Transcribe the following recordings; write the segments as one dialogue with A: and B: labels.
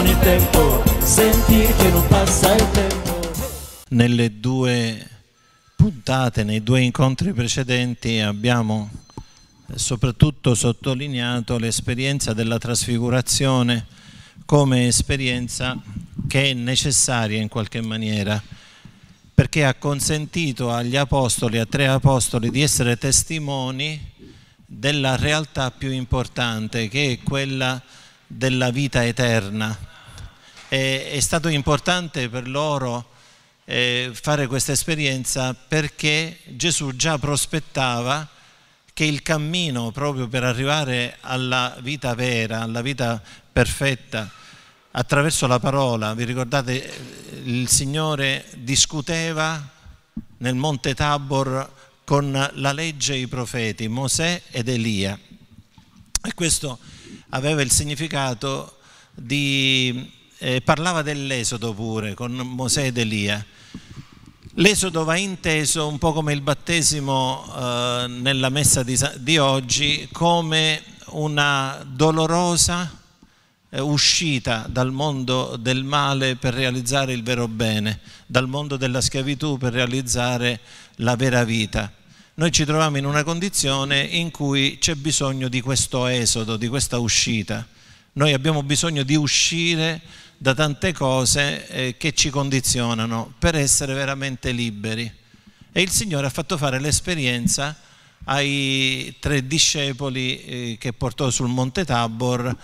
A: con tempo, sentire che non passa il tempo. Nelle due puntate, nei due incontri precedenti abbiamo eh, soprattutto sottolineato l'esperienza della trasfigurazione come esperienza che è necessaria in qualche maniera perché ha consentito agli apostoli, a tre apostoli, di essere testimoni della realtà più importante che è quella della vita eterna. E, è stato importante per loro eh, fare questa esperienza perché Gesù già prospettava che il cammino proprio per arrivare alla vita vera, alla vita perfetta, attraverso la parola, vi ricordate eh, il Signore discuteva nel monte Tabor con la legge e i profeti, Mosè ed Elia. E questo aveva il significato di... Eh, parlava dell'esodo pure con Mosè ed Elia. L'esodo va inteso un po' come il battesimo eh, nella messa di, di, oggi, come una dolorosa eh, uscita dal mondo del male per realizzare il vero bene, dal mondo della schiavitù per realizzare la vera vita noi ci troviamo in una condizione in cui c'è bisogno di questo esodo, di questa uscita. Noi abbiamo bisogno di uscire da tante cose eh, che ci condizionano per essere veramente liberi. E il Signore ha fatto fare l'esperienza ai tre discepoli eh, che portò sul Monte Tabor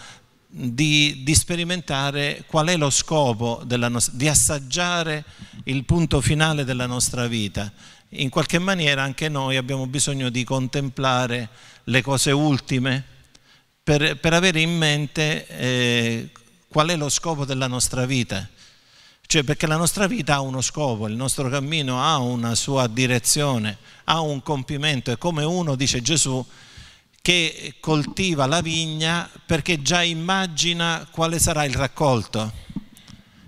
A: di, di, sperimentare qual è lo scopo, di assaggiare il punto finale della nostra vita in qualche maniera anche noi abbiamo bisogno di contemplare le cose ultime per, per avere in mente eh, qual è lo scopo della nostra vita. Cioè perché la nostra vita ha uno scopo, il nostro cammino ha una sua direzione, ha un compimento. È come uno, dice Gesù, che coltiva la vigna perché già immagina quale sarà il raccolto.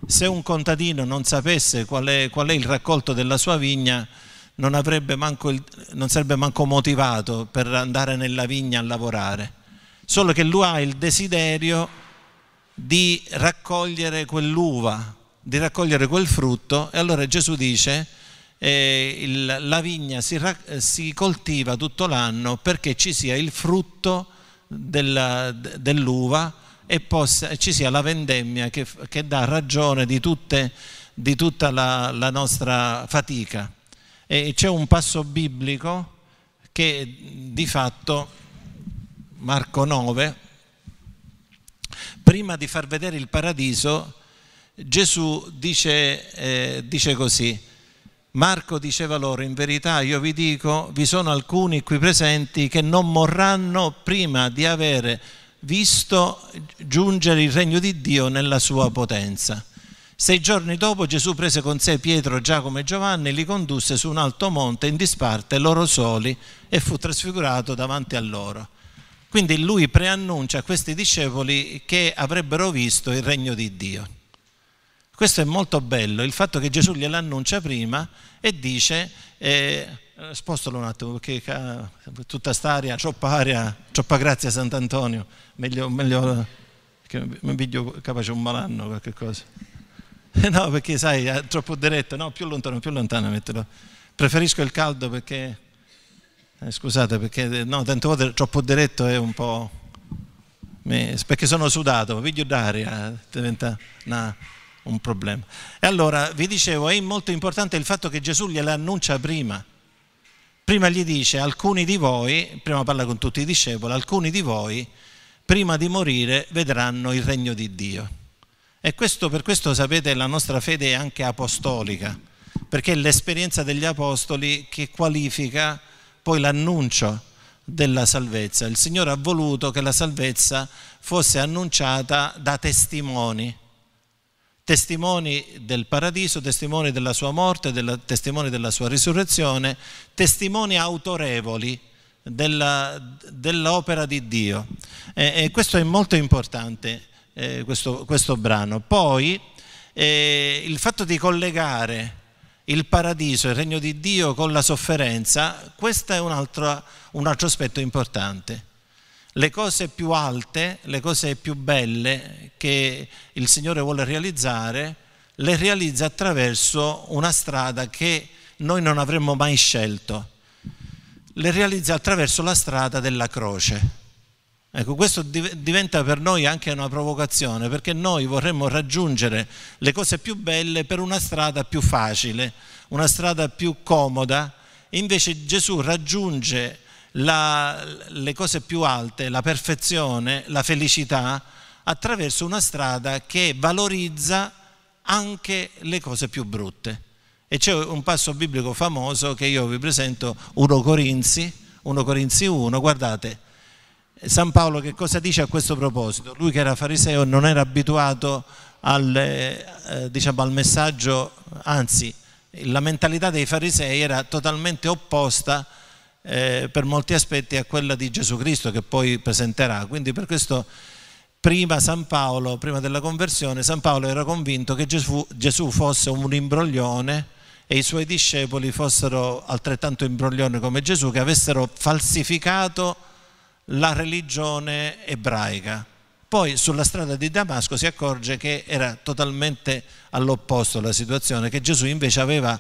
A: Se un contadino non sapesse qual è, qual è il raccolto della sua vigna, non, manco il, non sarebbe manco motivato per andare nella vigna a lavorare, solo che lui ha il desiderio di raccogliere quell'uva, di raccogliere quel frutto e allora Gesù dice eh, il, la vigna si, si, coltiva tutto l'anno perché ci sia il frutto dell'uva e possa, ci sia la vendemmia che, che dà ragione di, tutte, di tutta la, la nostra fatica. E c'è un passo biblico che di fatto Marco 9, prima di far vedere il paradiso, Gesù dice, eh, dice così, Marco diceva loro, in verità io vi dico, vi sono alcuni qui presenti che non morranno prima di avere visto giungere il regno di Dio nella sua potenza. Sei giorni dopo Gesù prese con sé Pietro, Giacomo e Giovanni, li condusse su un alto monte in disparte, loro soli, e fu trasfigurato davanti a loro. Quindi lui preannuncia a questi discepoli che avrebbero visto il regno di Dio. Questo è molto bello, il fatto che Gesù gliel'annuncia prima e dice, eh, spostalo un attimo perché tutta st'aria, troppa aria, troppa grazia Sant'Antonio, meglio, meglio che mi piglio capace un malanno qualche cosa. No, perché sai, è troppo diretto. No, più lontano, più lontano mettilo. Preferisco il caldo perché... Eh, scusate, perché eh, no, tante volte troppo diretto è un po'... Perché sono sudato, video d'aria, eh, diventa una, un problema. E allora, vi dicevo, è molto importante il fatto che Gesù gliel'annuncia prima. Prima gli dice, alcuni di voi, prima parla con tutti i discepoli, alcuni di voi, prima di morire, vedranno il regno di Dio. E questo, per questo sapete la nostra fede è anche apostolica, perché è l'esperienza degli apostoli che qualifica poi l'annuncio della salvezza. Il Signore ha voluto che la salvezza fosse annunciata da testimoni, testimoni del paradiso, testimoni della sua morte, della, testimoni della sua risurrezione, testimoni autorevoli dell'opera di Dio. E, e questo è molto importante eh, questo, questo, brano. Poi eh, il fatto di collegare il paradiso, il regno di Dio con la sofferenza, questo è un altro, un altro aspetto importante le cose più alte, le cose più belle che il Signore vuole realizzare, le realizza attraverso una strada che noi non avremmo mai scelto. Le realizza attraverso la strada della croce. Ecco, questo diventa per noi anche una provocazione, perché noi vorremmo raggiungere le cose più belle per una strada più facile, una strada più comoda, invece Gesù raggiunge la, le cose più alte, la perfezione, la felicità, attraverso una strada che valorizza anche le cose più brutte. E c'è un passo biblico famoso che io vi presento, 1 Corinzi, 1 Corinzi 1, guardate, San Paolo che cosa dice a questo proposito? Lui che era fariseo non era abituato al, eh, eh, diciamo, al messaggio, anzi la mentalità dei farisei era totalmente opposta eh, per molti aspetti a quella di Gesù Cristo che poi presenterà. Quindi per questo prima San Paolo, prima della conversione, San Paolo era convinto che Gesù, Gesù fosse un imbroglione e i suoi discepoli fossero altrettanto imbroglioni come Gesù, che avessero falsificato la religione ebraica. Poi sulla strada di Damasco si accorge che era totalmente all'opposto la situazione, che Gesù invece aveva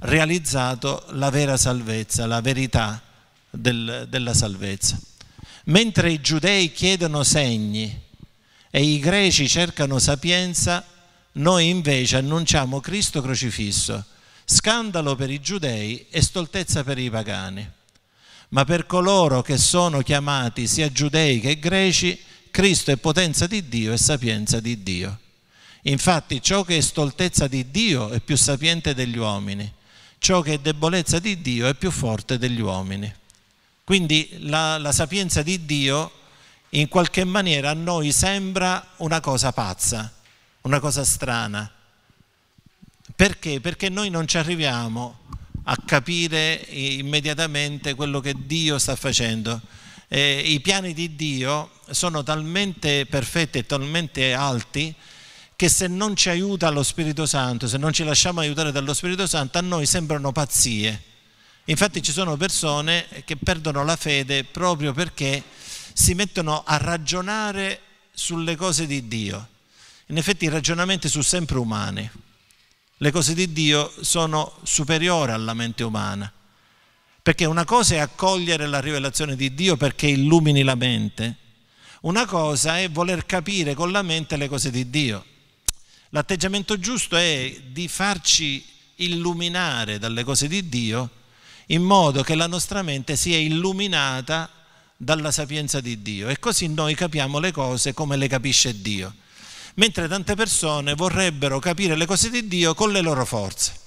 A: realizzato la vera salvezza, la verità del, della salvezza. Mentre i giudei chiedono segni e i greci cercano sapienza, noi invece annunciamo Cristo crocifisso, scandalo per i giudei e stoltezza per i pagani ma per coloro che sono chiamati sia giudei che greci, Cristo è potenza di Dio e sapienza di Dio. Infatti ciò che è stoltezza di Dio è più sapiente degli uomini, ciò che è debolezza di Dio è più forte degli uomini. Quindi la, la sapienza di Dio in qualche maniera a noi sembra una cosa pazza, una cosa strana. Perché? Perché noi non ci arriviamo a capire immediatamente quello che Dio sta facendo. Eh, I piani di Dio sono talmente perfetti e talmente alti che se non ci aiuta lo Spirito Santo, se non ci lasciamo aiutare dallo Spirito Santo, a noi sembrano pazzie. Infatti ci sono persone che perdono la fede proprio perché si mettono a ragionare sulle cose di Dio. In effetti i ragionamenti sono sempre umani le cose di Dio sono superiori alla mente umana. Perché una cosa è accogliere la rivelazione di Dio perché illumini la mente, una cosa è voler capire con la mente le cose di Dio. L'atteggiamento giusto è di farci illuminare dalle cose di Dio in modo che la nostra mente sia illuminata dalla sapienza di Dio e così noi capiamo le cose come le capisce Dio mentre tante persone vorrebbero capire le cose di Dio con le loro forze.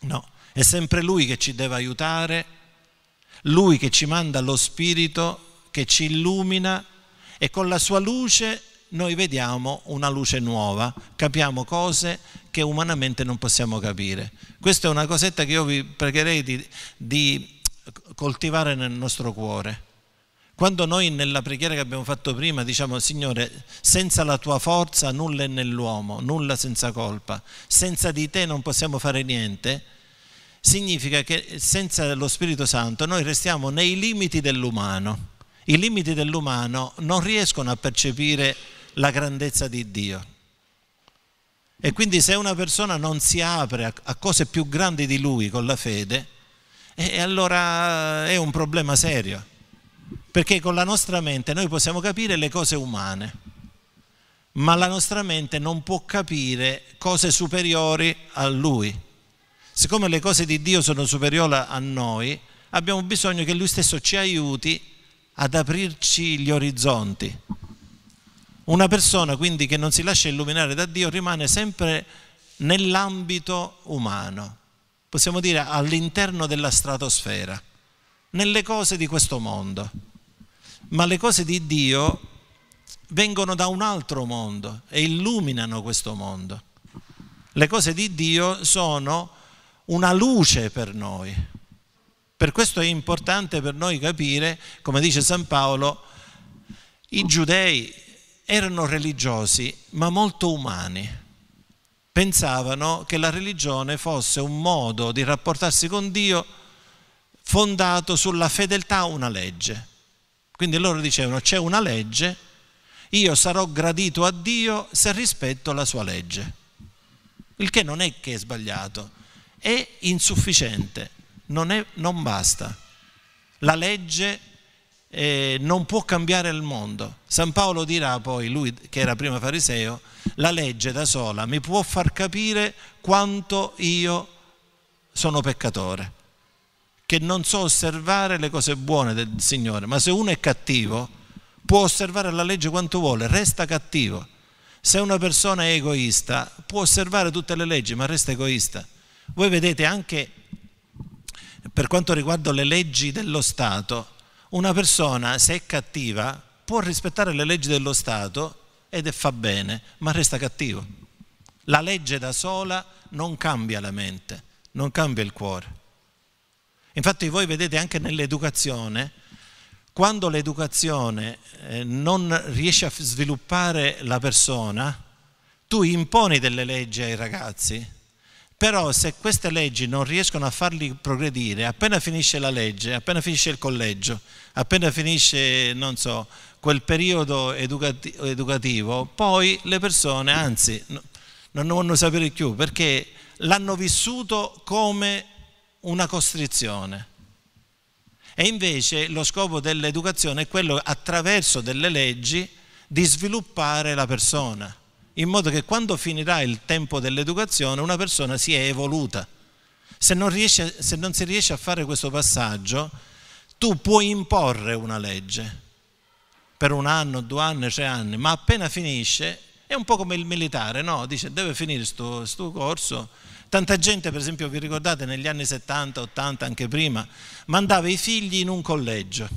A: No, è sempre Lui che ci deve aiutare, Lui che ci manda lo Spirito, che ci illumina e con la sua luce noi vediamo una luce nuova, capiamo cose che umanamente non possiamo capire. Questa è una cosetta che io vi pregherei di, di coltivare nel nostro cuore quando noi nella preghiera che abbiamo fatto prima diciamo Signore, senza la tua forza nulla è nell'uomo, nulla senza colpa, senza di te non possiamo fare niente, significa che senza lo Spirito Santo noi restiamo nei limiti dell'umano. I limiti dell'umano non riescono a percepire la grandezza di Dio. E quindi se una persona non si apre a cose più grandi di lui con la fede, e allora è un problema serio perché con la nostra mente noi possiamo capire le cose umane, ma la nostra mente non può capire cose superiori a Lui. Siccome le cose di Dio sono superiori a noi, abbiamo bisogno che Lui stesso ci aiuti ad aprirci gli orizzonti. Una persona quindi che non si lascia illuminare da Dio rimane sempre nell'ambito umano, possiamo dire all'interno della stratosfera, nelle cose di questo mondo ma le cose di Dio vengono da un altro mondo e illuminano questo mondo. Le cose di Dio sono una luce per noi. Per questo è importante per noi capire, come dice San Paolo, i giudei erano religiosi ma molto umani. Pensavano che la religione fosse un modo di rapportarsi con Dio fondato sulla fedeltà a una legge. Quindi loro dicevano c'è una legge, io sarò gradito a Dio se rispetto la sua legge. Il che non è che è sbagliato, è insufficiente, non, è, non basta. La legge eh, non può cambiare il mondo. San Paolo dirà poi, lui che era prima fariseo, la legge da sola mi può far capire quanto io sono peccatore che non so osservare le cose buone del Signore, ma se uno è cattivo può osservare la legge quanto vuole, resta cattivo. Se una persona è egoista può osservare tutte le leggi, ma resta egoista. Voi vedete anche per quanto riguarda le leggi dello Stato, una persona se è cattiva può rispettare le leggi dello Stato ed è fa bene, ma resta cattivo. La legge da sola non cambia la mente, non cambia il cuore. Infatti voi vedete anche nell'educazione, quando l'educazione eh, non riesce a sviluppare la persona, tu imponi delle leggi ai ragazzi, però se queste leggi non riescono a farli progredire, appena finisce la legge, appena finisce il collegio, appena finisce, non so, quel periodo educativo, educativo poi le persone, anzi, non ne vogliono sapere più perché l'hanno vissuto come una costrizione. E invece lo scopo dell'educazione è quello attraverso delle leggi di sviluppare la persona, in modo che quando finirà il tempo dell'educazione una persona si è evoluta. Se non, riesce, se non si riesce a fare questo passaggio, tu puoi imporre una legge per un anno, due anni, tre anni, ma appena finisce è un po' come il militare, no? Dice deve finire questo corso, Tanta gente, per esempio, vi ricordate negli anni 70, 80, anche prima, mandava i figli in un collegio.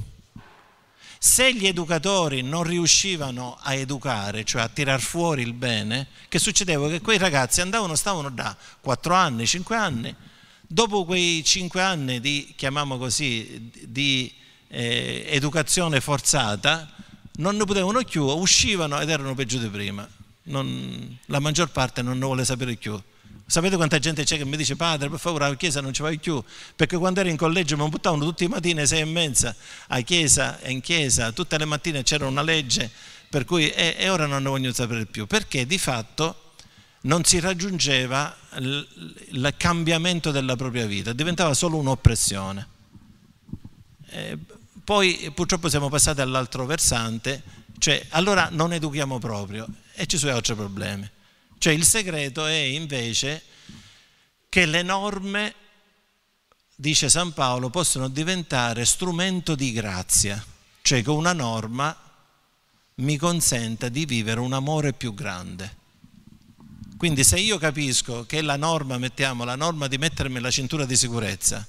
A: Se gli educatori non riuscivano a educare, cioè a tirar fuori il bene, che succedeva? Che quei ragazzi andavano, stavano da 4 anni, 5 anni, dopo quei 5 anni di, chiamiamo così, di eh, educazione forzata, non ne potevano più, uscivano ed erano peggio di prima. Non, la maggior parte non ne vuole sapere più. Sapete quanta gente c'è che mi dice padre per favore alla chiesa non ci vai più perché quando ero in collegio mi buttavano tutte le mattine sei e mezza a chiesa e in chiesa tutte le mattine c'era una legge per cui e, e ora non ne voglio sapere più perché di fatto non si raggiungeva il cambiamento della propria vita diventava solo un'oppressione e poi purtroppo siamo passati all'altro versante cioè allora non educhiamo proprio e ci sono altri problemi cioè il segreto è invece che le norme, dice San Paolo, possono diventare strumento di grazia, cioè che una norma mi consenta di vivere un amore più grande. Quindi se io capisco che la norma, mettiamo, la norma di mettermi la cintura di sicurezza,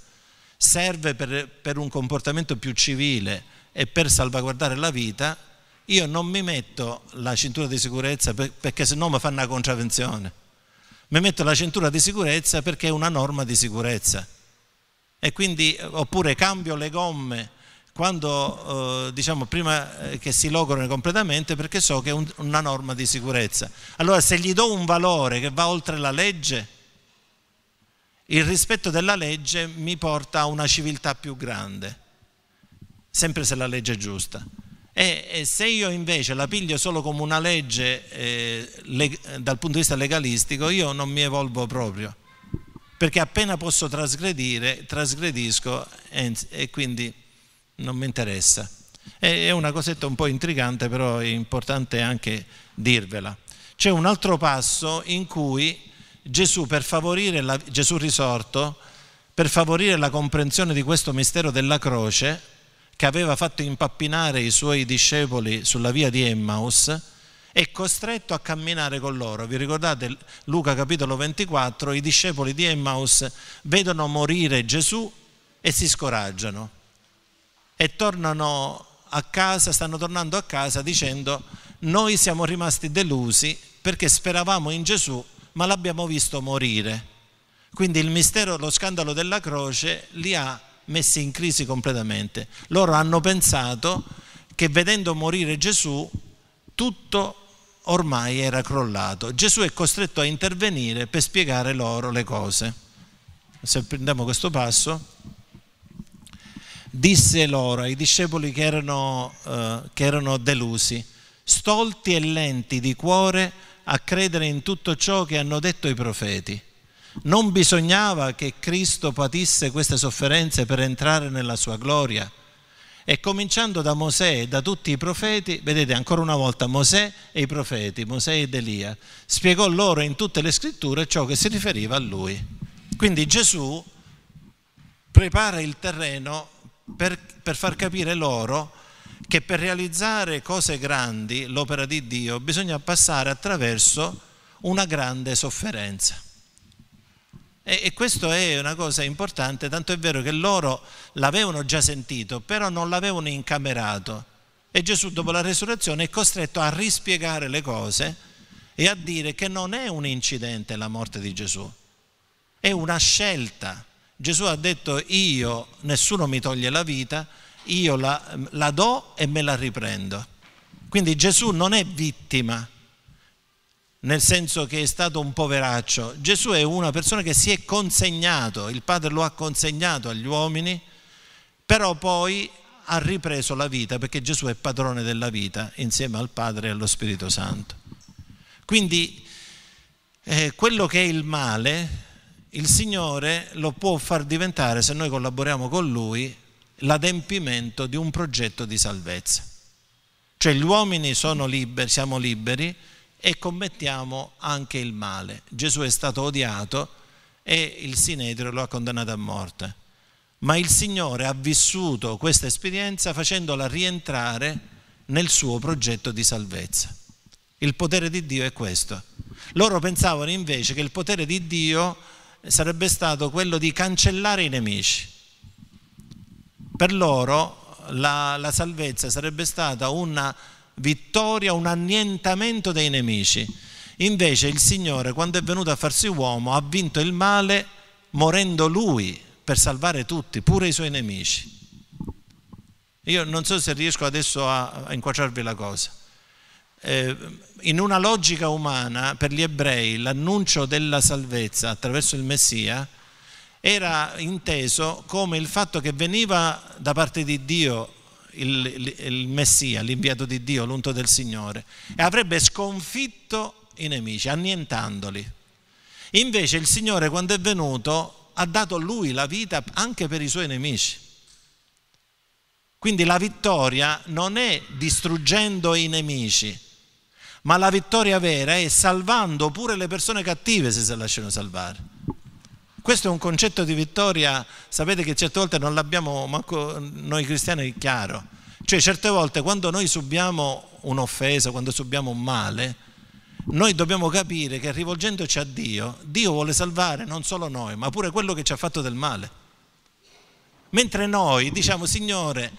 A: serve per, per un comportamento più civile e per salvaguardare la vita, io non mi metto la cintura di sicurezza perché se no mi fanno una contravvenzione. Mi metto la cintura di sicurezza perché è una norma di sicurezza. E quindi, eh, oppure cambio le gomme quando, eh, diciamo, prima eh, che si logorano completamente perché so che è un, una norma di sicurezza. Allora, se gli do un valore che va oltre la legge, il rispetto della legge mi porta a una civiltà più grande, sempre se la legge è giusta. E, e, se io invece la piglio solo come una legge eh, le, dal punto di vista legalistico, io non mi evolvo proprio, perché appena posso trasgredire, trasgredisco e, e quindi non mi interessa. E, è una cosetta un po' intrigante, però è importante anche dirvela. C'è un altro passo in cui Gesù, per favorire la, Gesù risorto, per favorire la comprensione di questo mistero della croce, che aveva fatto impappinare i suoi discepoli sulla via di Emmaus, è costretto a camminare con loro. Vi ricordate Luca capitolo 24? I discepoli di Emmaus vedono morire Gesù e si scoraggiano e tornano a casa, stanno tornando a casa dicendo noi siamo rimasti delusi perché speravamo in Gesù ma l'abbiamo visto morire. Quindi il mistero, lo scandalo della croce li ha messi in crisi completamente. Loro hanno pensato che vedendo morire Gesù tutto ormai era crollato. Gesù è costretto a intervenire per spiegare loro le cose. Se prendiamo questo passo, disse loro ai discepoli che erano, eh, che erano delusi, stolti e lenti di cuore a credere in tutto ciò che hanno detto i profeti. Non bisognava che Cristo patisse queste sofferenze per entrare nella sua gloria. E cominciando da Mosè e da tutti i profeti, vedete ancora una volta Mosè e i profeti, Mosè ed Elia, spiegò loro in tutte le scritture ciò che si riferiva a lui. Quindi Gesù prepara il terreno per, per far capire loro che per realizzare cose grandi, l'opera di Dio, bisogna passare attraverso una grande sofferenza. E, e questo è una cosa importante, tanto è vero che loro l'avevano già sentito, però non l'avevano incamerato. E Gesù dopo la resurrezione è costretto a rispiegare le cose e a dire che non è un incidente la morte di Gesù, è una scelta. Gesù ha detto io, nessuno mi toglie la vita, io la, la do e me la riprendo. Quindi Gesù non è vittima, nel senso che è stato un poveraccio. Gesù è una persona che si è consegnato, il Padre lo ha consegnato agli uomini, però poi ha ripreso la vita perché Gesù è padrone della vita insieme al Padre e allo Spirito Santo. Quindi eh, quello che è il male, il Signore lo può far diventare, se noi collaboriamo con Lui, l'adempimento di un progetto di salvezza. Cioè gli uomini sono liberi, siamo liberi, e commettiamo anche il male. Gesù è stato odiato e il Sinedrio lo ha condannato a morte. Ma il Signore ha vissuto questa esperienza facendola rientrare nel suo progetto di salvezza. Il potere di Dio è questo. Loro pensavano invece che il potere di Dio sarebbe stato quello di cancellare i nemici. Per loro la, la salvezza sarebbe stata una vittoria, un annientamento dei nemici. Invece il Signore, quando è venuto a farsi uomo, ha vinto il male morendo lui per salvare tutti, pure i suoi nemici. Io non so se riesco adesso a, inquadrarvi la cosa. Eh, in una logica umana, per gli ebrei, l'annuncio della salvezza attraverso il Messia era inteso come il fatto che veniva da parte di Dio il, il, il Messia, l'inviato di Dio, l'unto del Signore, e avrebbe sconfitto i nemici, annientandoli. Invece il Signore quando è venuto ha dato lui la vita anche per i suoi nemici. Quindi la vittoria non è distruggendo i nemici, ma la vittoria vera è salvando pure le persone cattive se si lasciano salvare questo è un concetto di vittoria, sapete che certe volte non l'abbiamo manco noi cristiani chiaro. Cioè certe volte quando noi subiamo un'offesa, quando subiamo un male, noi dobbiamo capire che rivolgendoci a Dio, Dio vuole salvare non solo noi, ma pure quello che ci ha fatto del male. Mentre noi diciamo Signore,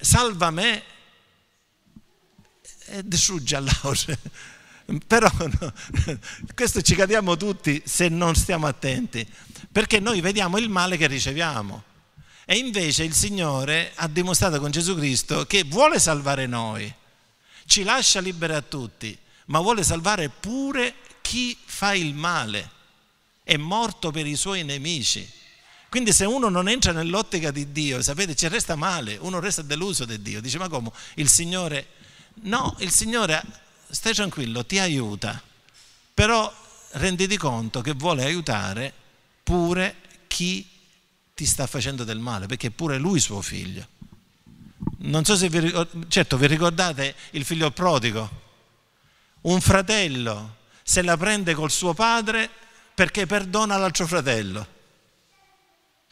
A: salva me e eh, distrugge all'aure. Però no, questo ci cadiamo tutti se non stiamo attenti, perché noi vediamo il male che riceviamo. E invece il Signore ha dimostrato con Gesù Cristo che vuole salvare noi, ci lascia liberi a tutti, ma vuole salvare pure chi fa il male, è morto per i suoi nemici. Quindi se uno non entra nell'ottica di Dio, sapete, ci resta male, uno resta deluso di Dio, dice ma come? Il Signore... No, il Signore stai tranquillo, ti aiuta, però renditi conto che vuole aiutare pure chi ti sta facendo del male, perché è pure lui suo figlio. Non so se vi ricordate, certo vi ricordate il figlio prodigo, un fratello se la prende col suo padre perché perdona l'altro fratello.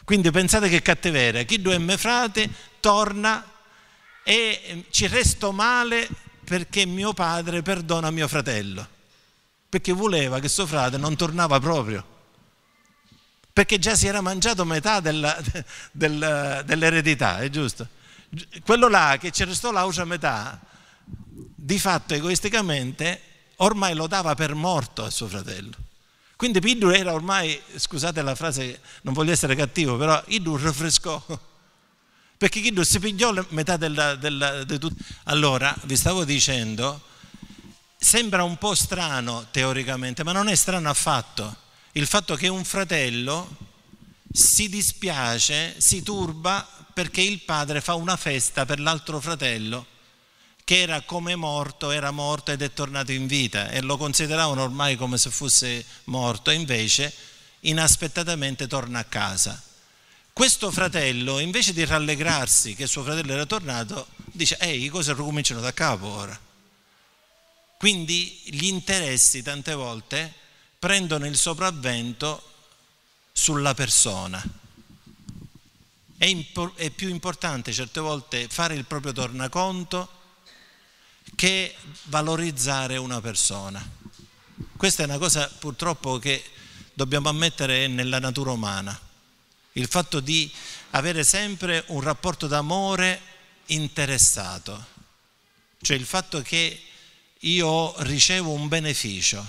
A: Quindi pensate che cattiveria, chi due me frate torna e ci resto male perché mio padre perdona mio fratello, perché voleva che suo frate non tornava proprio, perché già si era mangiato metà della, del, dell'eredità, è giusto? Quello là che ci restò l'aucia metà, di fatto egoisticamente ormai lo dava per morto a suo fratello. Quindi Pidur era ormai, scusate la frase, non voglio essere cattivo, però Idur rinfrescò perché chi non si pigliò metà della, della de tut... allora vi stavo dicendo sembra un po' strano teoricamente ma non è strano affatto il fatto che un fratello si dispiace, si turba perché il padre fa una festa per l'altro fratello che era come morto, era morto ed è tornato in vita e lo consideravano ormai come se fosse morto, invece inaspettatamente torna a casa. Questo fratello, invece di rallegrarsi che suo fratello era tornato, dice, ehi, le cose ricominciano da capo ora. Quindi gli interessi tante volte prendono il sopravvento sulla persona. È, impor- è, più importante certe volte fare il proprio tornaconto che valorizzare una persona. Questa è una cosa purtroppo che dobbiamo ammettere nella natura umana il fatto di avere sempre un rapporto d'amore interessato, cioè il fatto che io ricevo un beneficio,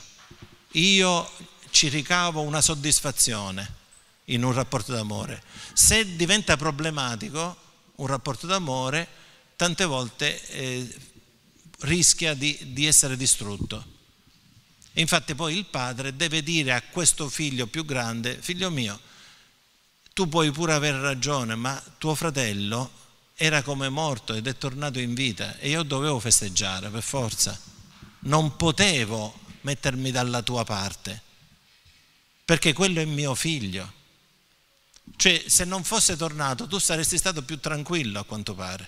A: io ci ricavo una soddisfazione in un rapporto d'amore. Se diventa problematico un rapporto d'amore, tante volte eh, rischia di, di essere distrutto. Infatti poi il padre deve dire a questo figlio più grande, figlio mio, tu puoi pure aver ragione, ma tuo fratello era come morto ed è tornato in vita e io dovevo festeggiare per forza. Non potevo mettermi dalla tua parte, perché quello è mio figlio. Cioè, se non fosse tornato, tu saresti stato più tranquillo a quanto pare.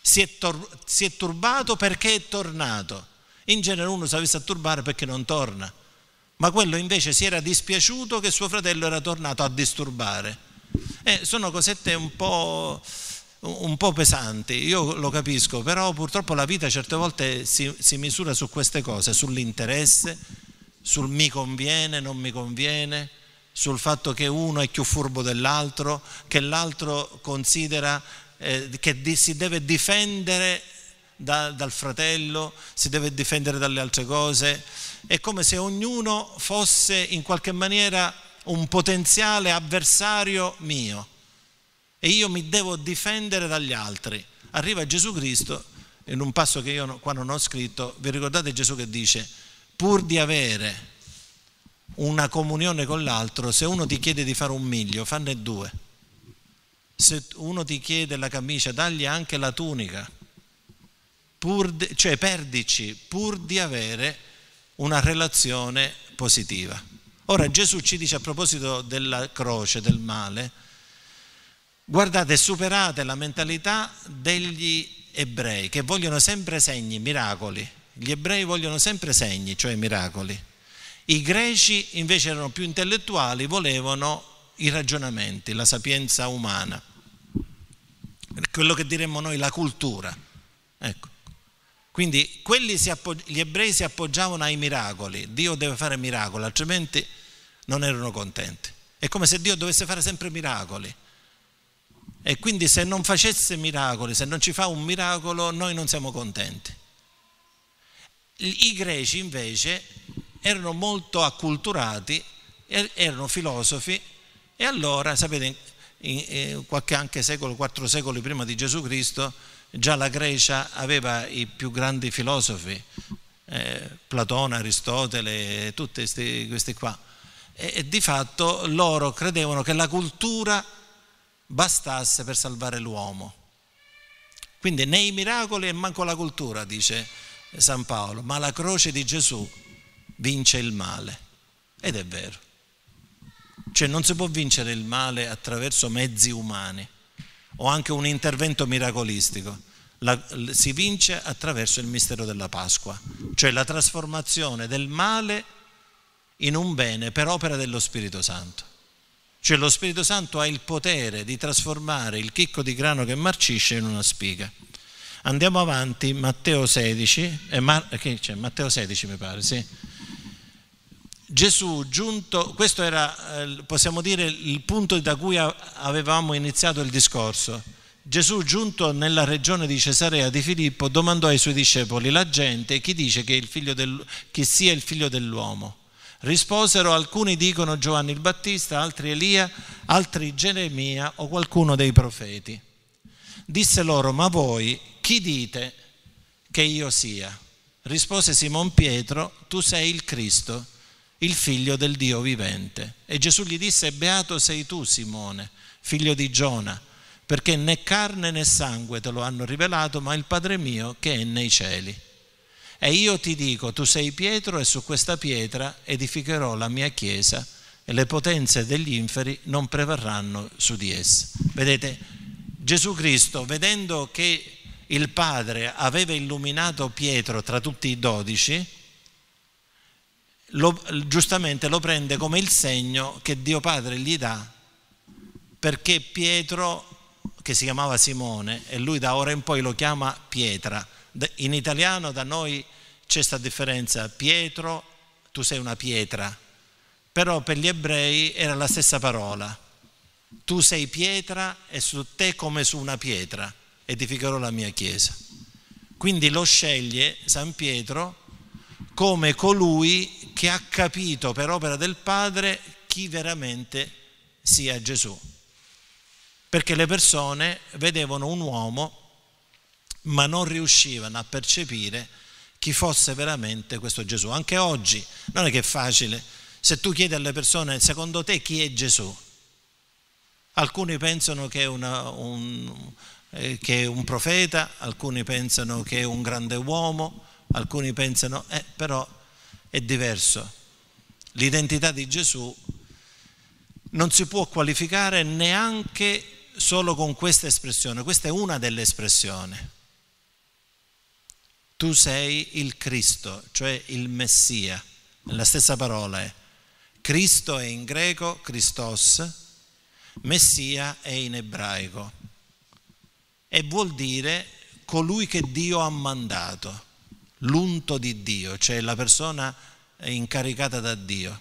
A: Si è, tor- si è turbato perché è tornato. In genere uno si avesse a turbare perché non torna. Ma quello invece si era dispiaciuto che suo fratello era tornato a disturbare eh, sono cosette un po', un po', pesanti, io lo capisco, però purtroppo la vita certe volte si, si misura su queste cose, sull'interesse, sul mi conviene, non mi conviene, sul fatto che uno è più furbo dell'altro, che l'altro considera eh, che di, si deve difendere da, dal fratello, si deve difendere dalle altre cose, è come se ognuno fosse in qualche maniera un potenziale avversario mio e io mi devo difendere dagli altri. Arriva Gesù Cristo, in un passo che io qua non ho scritto, vi ricordate Gesù che dice, pur di avere una comunione con l'altro, se uno ti chiede di fare un miglio, fanne due. Se uno ti chiede la camicia, dagli anche la tunica. Di, cioè perdici pur di avere una relazione positiva. Ora Gesù ci dice a proposito della croce, del male, guardate, superate la mentalità degli ebrei che vogliono sempre segni, miracoli. Gli ebrei vogliono sempre segni, cioè miracoli. I greci invece erano più intellettuali, volevano i ragionamenti, la sapienza umana, quello che diremmo noi la cultura. Ecco. Quindi gli ebrei si appoggiavano ai miracoli, Dio deve fare miracoli, altrimenti non erano contenti. È come se Dio dovesse fare sempre miracoli. E quindi se non facesse miracoli, se non ci fa un miracolo, noi non siamo contenti. I greci invece erano molto acculturati, er-, erano filosofi e allora, sapete, in eh, qualche anche secolo, quattro secoli prima di Gesù Cristo, Già la Grecia aveva i più grandi filosofi, eh, Platone, Aristotele, tutti questi, questi qua. E, e di fatto loro credevano che la cultura bastasse per salvare l'uomo. Quindi né i miracoli e manco la cultura, dice San Paolo, ma la croce di Gesù vince il male. Ed è vero. Cioè non si può vincere il male attraverso mezzi umani o anche un intervento miracolistico. La, si vince attraverso il mistero della Pasqua, cioè la trasformazione del male in un bene per opera dello Spirito Santo. Cioè lo Spirito Santo ha il potere di trasformare il chicco di grano che marcisce in una spiga. Andiamo avanti, Matteo 16, eh, Mar- Matteo 16 mi pare, sì. Gesù giunto, questo era eh, possiamo dire il punto da cui avevamo iniziato il discorso. Gesù giunto nella regione di Cesarea di Filippo domandò ai suoi discepoli, la gente chi dice che, del, che sia il figlio dell'uomo? Risposero alcuni dicono Giovanni il Battista, altri Elia, altri Geremia o qualcuno dei profeti. Disse loro, ma voi chi dite che io sia? Rispose Simon Pietro, tu sei il Cristo, il figlio del Dio vivente. E Gesù gli disse, beato sei tu Simone, figlio di Giona, perché né carne né sangue te lo hanno rivelato, ma il Padre mio che è nei cieli. E io ti dico, tu sei Pietro e su questa pietra edificherò la mia chiesa e le potenze degli inferi non prevarranno su di essa. Vedete, Gesù Cristo, vedendo che il Padre aveva illuminato Pietro tra tutti i dodici, lo, giustamente lo prende come il segno che Dio Padre gli dà perché Pietro, che si chiamava Simone, e lui da ora in poi lo chiama Pietra. In italiano da noi c'è questa differenza, Pietro, tu sei una pietra, però per gli ebrei era la stessa parola. Tu sei pietra e su te come su una pietra edificherò la mia chiesa. Quindi lo sceglie San Pietro come colui che ha capito per opera del Padre chi veramente sia Gesù. Perché le persone vedevano un uomo ma non riuscivano a percepire chi fosse veramente questo Gesù. Anche oggi non è che è facile. Se tu chiedi alle persone secondo te chi è Gesù, alcuni pensano che è, una, un, eh, che è un, profeta, alcuni pensano che è un grande uomo, alcuni pensano, eh, però è diverso. L'identità di Gesù non si può qualificare neanche solo con questa espressione, questa è una delle espressioni. Tu sei il Cristo, cioè il Messia, la stessa parola è. Cristo è in greco, Christos, Messia è in ebraico e vuol dire colui che Dio ha mandato l'unto di Dio, cioè la persona incaricata da Dio,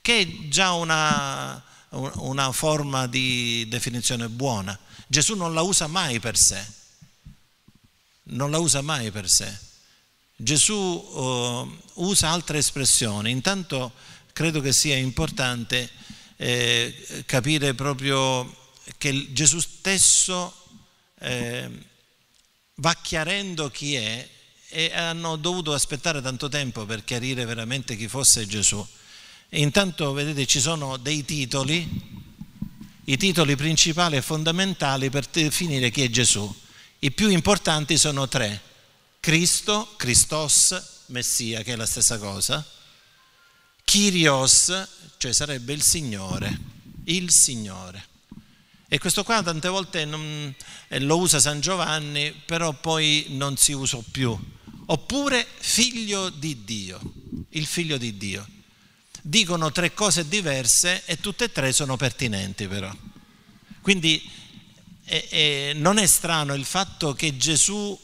A: che è già una, una forma di definizione buona. Gesù non la usa mai per sé, non la usa mai per sé. Gesù uh, usa altre espressioni, intanto credo che sia importante eh, capire proprio che Gesù stesso eh, va chiarendo chi è e hanno dovuto aspettare tanto tempo per chiarire veramente chi fosse Gesù. E intanto, vedete, ci sono dei titoli, i titoli principali e fondamentali per definire chi è Gesù. I più importanti sono tre, Cristo, Christos, Messia, che è la stessa cosa, Kyrios, cioè sarebbe il Signore, il Signore. E questo qua tante volte non, eh, lo usa San Giovanni, però poi non si usa più. Oppure figlio di Dio, il figlio di Dio. Dicono tre cose diverse e tutte e tre sono pertinenti però. Quindi eh, eh, non è strano il fatto che Gesù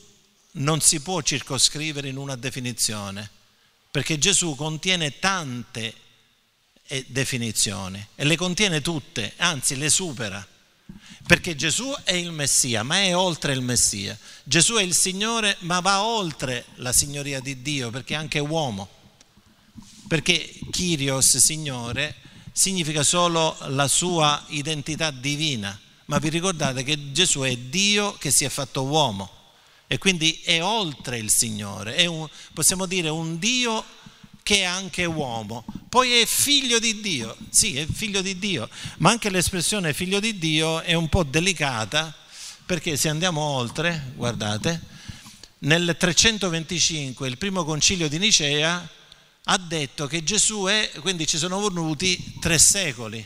A: non si può circoscrivere in una definizione, perché Gesù contiene tante eh, definizioni e le contiene tutte, anzi le supera. Perché Gesù è il Messia, ma è oltre il Messia. Gesù è il Signore, ma va oltre la signoria di Dio, perché è anche uomo. Perché Kyrios, Signore, significa solo la sua identità divina. Ma vi ricordate che Gesù è Dio che si è fatto uomo e quindi è oltre il Signore, è un, possiamo dire un Dio che è anche uomo, poi è figlio di Dio, sì è figlio di Dio, ma anche l'espressione figlio di Dio è un po' delicata perché se andiamo oltre, guardate, nel 325 il primo concilio di Nicea ha detto che Gesù è, quindi ci sono voluti tre secoli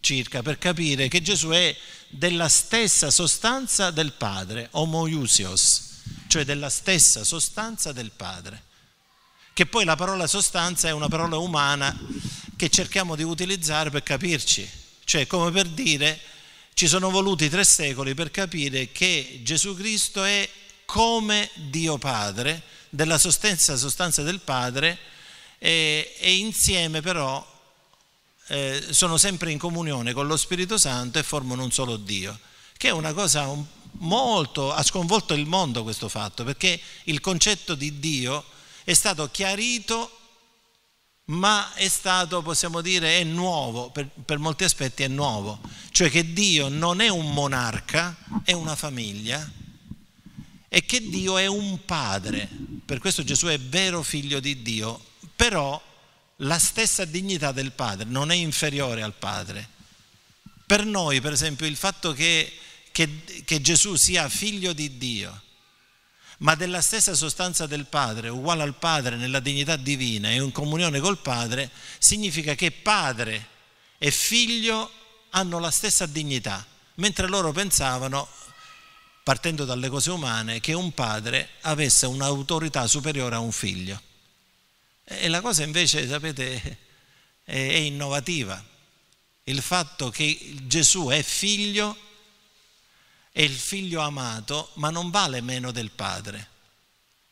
A: circa per capire che Gesù è della stessa sostanza del Padre, homoiusios, cioè della stessa sostanza del Padre che poi la parola sostanza è una parola umana che cerchiamo di utilizzare per capirci, cioè come per dire ci sono voluti tre secoli per capire che Gesù Cristo è come Dio Padre, della sostanza, sostanza del Padre e, e insieme però eh, sono sempre in comunione con lo Spirito Santo e formano un solo Dio, che è una cosa un, molto, ha sconvolto il mondo questo fatto, perché il concetto di Dio è stato chiarito, ma è stato, possiamo dire, è nuovo, per, per molti aspetti è nuovo. Cioè che Dio non è un monarca, è una famiglia e che Dio è un padre. Per questo Gesù è vero figlio di Dio, però la stessa dignità del padre non è inferiore al padre. Per noi, per esempio, il fatto che, che, che Gesù sia figlio di Dio ma della stessa sostanza del Padre, uguale al Padre nella dignità divina e in comunione col Padre, significa che Padre e Figlio hanno la stessa dignità, mentre loro pensavano, partendo dalle cose umane, che un padre avesse un'autorità superiore a un figlio. E la cosa invece, sapete, è innovativa. Il fatto che Gesù è figlio è il figlio amato, ma non vale meno del padre.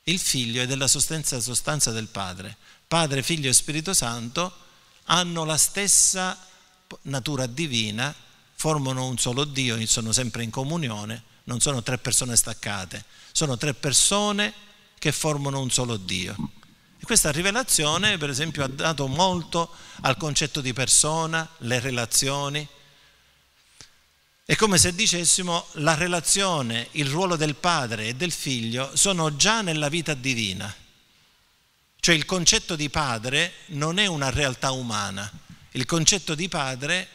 A: Il figlio è della sostanza, sostanza del padre. Padre, figlio e Spirito Santo hanno la stessa natura divina, formano un solo Dio, sono sempre in comunione, non sono tre persone staccate, sono tre persone che formano un solo Dio. E questa rivelazione, per esempio, ha dato molto al concetto di persona, le relazioni, è come se dicessimo la relazione, il ruolo del padre e del figlio sono già nella vita divina. Cioè il concetto di padre non è una realtà umana, il concetto di padre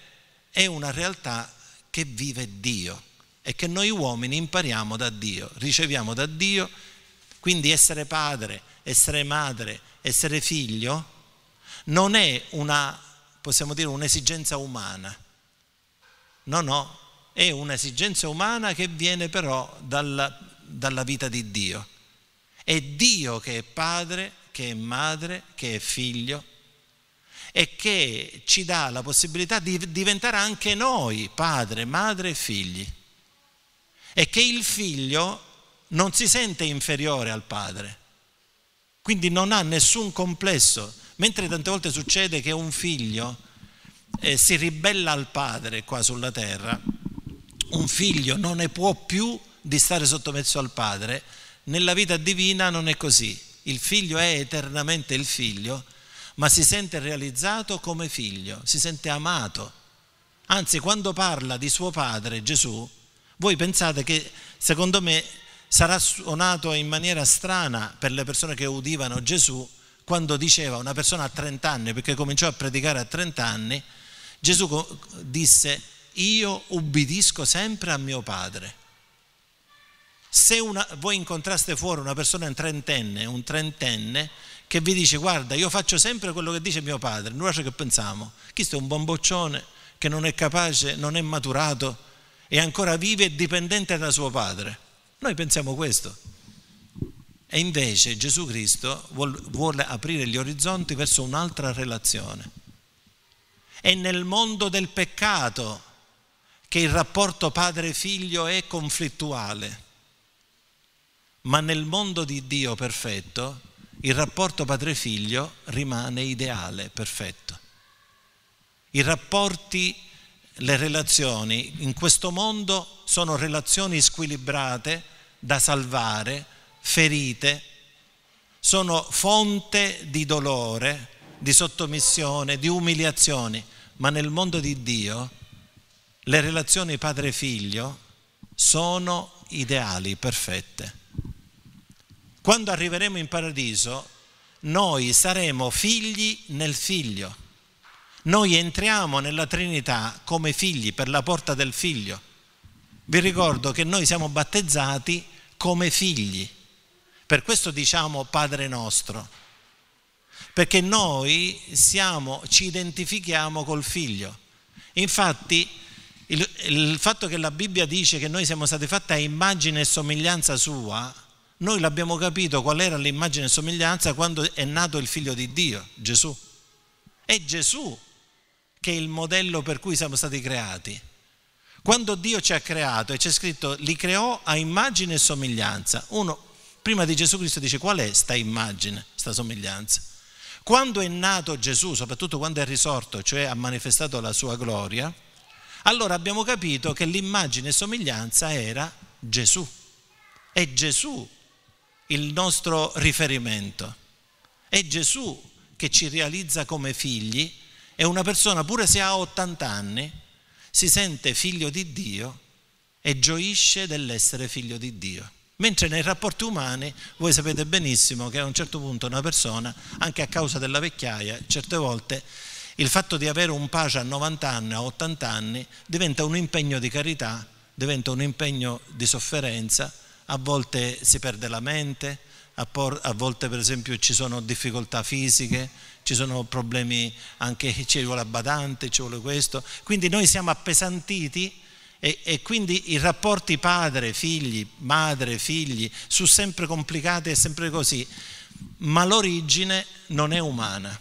A: è una realtà che vive Dio e che noi uomini impariamo da Dio, riceviamo da Dio. Quindi essere padre, essere madre, essere figlio non è una, possiamo dire, un'esigenza umana. No, no, è un'esigenza umana che viene però dalla, dalla vita di Dio. È Dio che è padre, che è madre, che è figlio e che ci dà la possibilità di diventare anche noi padre, madre e figli. E che il figlio non si sente inferiore al padre, quindi non ha nessun complesso, mentre tante volte succede che un figlio eh, si ribella al padre qua sulla terra un figlio non ne può più di stare sottomesso al padre, nella vita divina non è così. Il figlio è eternamente il figlio, ma si sente realizzato come figlio, si sente amato. Anzi, quando parla di suo padre Gesù, voi pensate che secondo me sarà suonato in maniera strana per le persone che udivano Gesù quando diceva una persona a 30 anni, perché cominciò a predicare a 30 anni, Gesù disse io ubbidisco sempre a mio padre. Se una, voi incontraste fuori una persona un trentenne, un trentenne, che vi dice guarda io faccio sempre quello che dice mio padre, non so che pensiamo, questo è un bomboccione che non è capace, non è maturato, è ancora vive e dipendente da suo padre. Noi pensiamo questo. E invece Gesù Cristo vuole aprire gli orizzonti verso un'altra relazione. È nel mondo del peccato che il rapporto padre-figlio è conflittuale, ma nel mondo di Dio perfetto il rapporto padre-figlio rimane ideale, perfetto. I rapporti, le relazioni in questo mondo sono relazioni squilibrate da salvare, ferite, sono fonte di dolore, di sottomissione, di umiliazioni, ma nel mondo di Dio le relazioni padre-figlio sono ideali, perfette. Quando arriveremo in paradiso, noi saremo figli nel figlio. Noi entriamo nella Trinità come figli per la porta del figlio. Vi ricordo che noi siamo battezzati come figli. Per questo diciamo Padre nostro, perché noi siamo, ci identifichiamo col figlio. Infatti il, il fatto che la Bibbia dice che noi siamo stati fatti a immagine e somiglianza sua, noi l'abbiamo capito qual era l'immagine e somiglianza quando è nato il figlio di Dio, Gesù. È Gesù che è il modello per cui siamo stati creati. Quando Dio ci ha creato e c'è scritto li creò a immagine e somiglianza. Uno prima di Gesù Cristo dice qual è sta immagine, sta somiglianza. Quando è nato Gesù, soprattutto quando è risorto, cioè ha manifestato la sua gloria, allora abbiamo capito che l'immagine e somiglianza era Gesù. È Gesù il nostro riferimento. È Gesù che ci realizza come figli e una persona, pure se ha 80 anni, si sente figlio di Dio e gioisce dell'essere figlio di Dio. Mentre nei rapporti umani voi sapete benissimo che a un certo punto una persona, anche a causa della vecchiaia, certe volte il fatto di avere un pace a 90 anni, a 80 anni, diventa un impegno di carità, diventa un impegno di sofferenza, a volte si perde la mente, a, volte per esempio ci sono difficoltà fisiche, ci sono problemi anche, ci vuole abbadante, ci vuole questo, quindi noi siamo appesantiti e, e, quindi i rapporti padre, figli, madre, figli sono sempre complicati e sempre così, ma l'origine non è umana.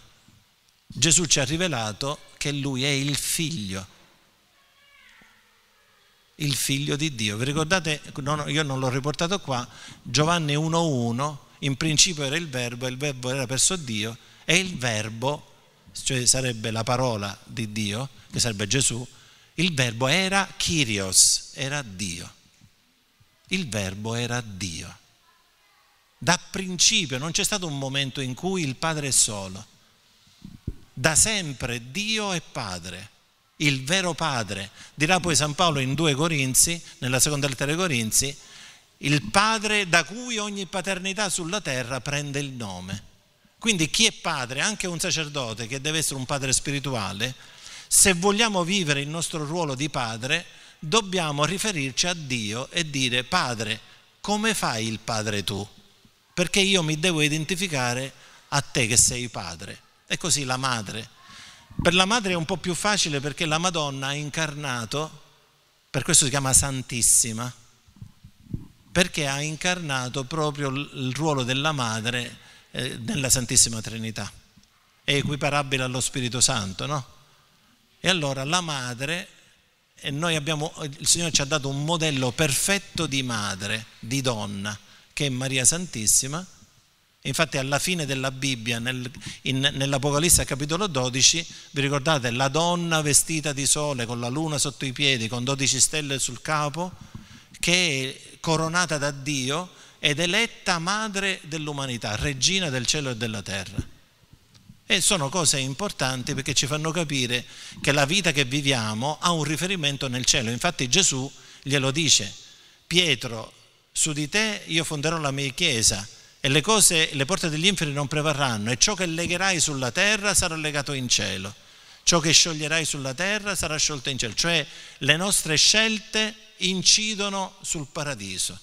A: Gesù ci ha rivelato che lui è il figlio, il figlio di Dio. Vi ricordate, io non l'ho riportato qua, Giovanni 1.1, in principio era il verbo, il verbo era verso Dio e il verbo, cioè sarebbe la parola di Dio, che sarebbe Gesù, il verbo era Kyrios, era Dio. Il verbo era Dio. Da principio non c'è stato un momento in cui il Padre è solo da sempre Dio è Padre, il vero Padre. Dirà poi San Paolo in due Corinzi, nella seconda lettera ai Corinzi, il Padre da cui ogni paternità sulla terra prende il nome. Quindi chi è padre, anche un sacerdote che deve essere un padre spirituale, se vogliamo vivere il nostro ruolo di padre, dobbiamo riferirci a Dio e dire Padre, come fai il Padre tu? Perché io mi devo identificare a te che sei Padre. E così la madre. Per la madre è un po' più facile perché la Madonna ha incarnato, per questo si chiama Santissima, perché ha incarnato proprio il ruolo della madre eh, nella Santissima Trinità. È equiparabile allo Spirito Santo, no? E allora la madre, e noi abbiamo, il Signore ci ha dato un modello perfetto di madre, di donna, che è Maria Santissima, Infatti alla fine della Bibbia, nel, nell'Apocalisse capitolo 12, vi ricordate la donna vestita di sole, con la luna sotto i piedi, con 12 stelle sul capo, che è coronata da Dio ed eletta madre dell'umanità, regina del cielo e della terra. E sono cose importanti perché ci fanno capire che la vita che viviamo ha un riferimento nel cielo. Infatti Gesù glielo dice, Pietro, su di te io fonderò la mia chiesa e le, cose, le porte degli inferi non prevarranno e ciò che legherai sulla terra sarà legato in cielo, ciò che scioglierai sulla terra sarà sciolto in cielo, cioè le nostre scelte incidono sul paradiso.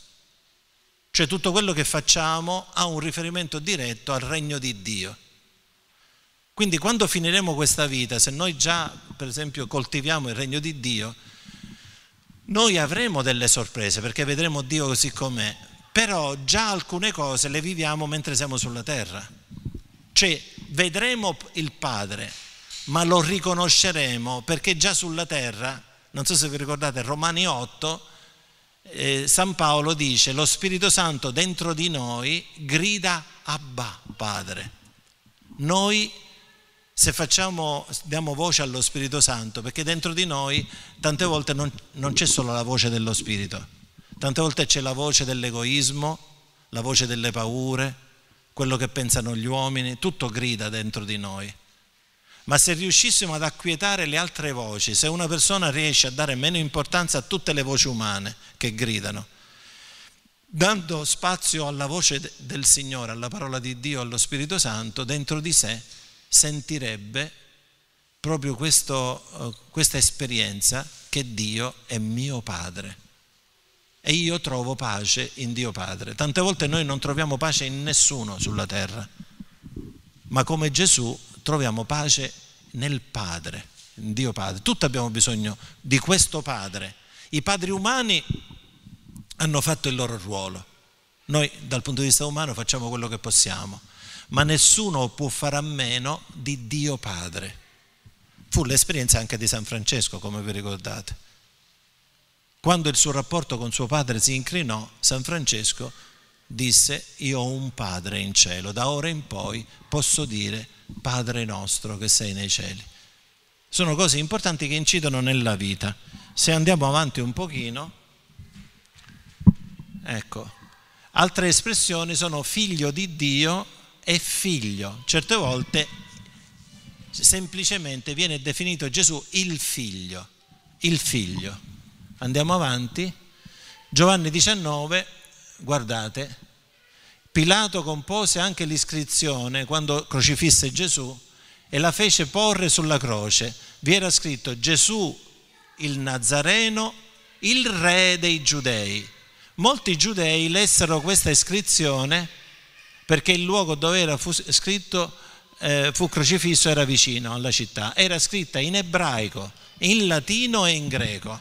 A: Cioè tutto quello che facciamo ha un riferimento diretto al regno di Dio. Quindi quando finiremo questa vita, se noi già per esempio coltiviamo il regno di Dio, noi avremo delle sorprese perché vedremo Dio così com'è, però già alcune cose le viviamo mentre siamo sulla terra. Cioè vedremo il Padre, ma lo riconosceremo perché già sulla terra, non so se vi ricordate Romani 8, eh, San Paolo dice lo Spirito Santo dentro di noi grida Abba Padre. Noi se facciamo, diamo voce allo Spirito Santo, perché dentro di noi tante volte non, non c'è solo la voce dello Spirito, Tante volte c'è la voce dell'egoismo, la voce delle paure, quello che pensano gli uomini, tutto grida dentro di noi. Ma se riuscissimo ad acquietare le altre voci, se una persona riesce a dare meno importanza a tutte le voci umane che gridano, dando spazio alla voce del Signore, alla parola di Dio, allo Spirito Santo, dentro di sé sentirebbe proprio questo, eh, questa esperienza che Dio è mio Padre e io trovo pace in Dio Padre. Tante volte noi non troviamo pace in nessuno sulla terra, ma come Gesù troviamo pace nel Padre, in Dio Padre. Tutti abbiamo bisogno di questo Padre. I padri umani hanno fatto il loro ruolo. Noi dal punto di vista umano facciamo quello che possiamo, ma nessuno può fare a meno di Dio Padre. Fu l'esperienza anche di San Francesco, come vi ricordate quando il suo rapporto con suo padre si incrinò, San Francesco disse io ho un padre in cielo, da ora in poi posso dire Padre nostro che sei nei cieli. Sono cose importanti che incidono nella vita. Se andiamo avanti un pochino, ecco, altre espressioni sono figlio di Dio e figlio. Certe volte semplicemente viene definito Gesù il figlio, il figlio andiamo avanti, Giovanni 19, guardate, Pilato compose anche l'iscrizione quando crocifisse Gesù e la fece porre sulla croce. Vi era scritto Gesù il Nazareno, il re dei giudei. Molti giudei lessero questa iscrizione perché il luogo dove era fu scritto eh, fu crocifisso era vicino alla città. Era scritta in ebraico, in latino e in greco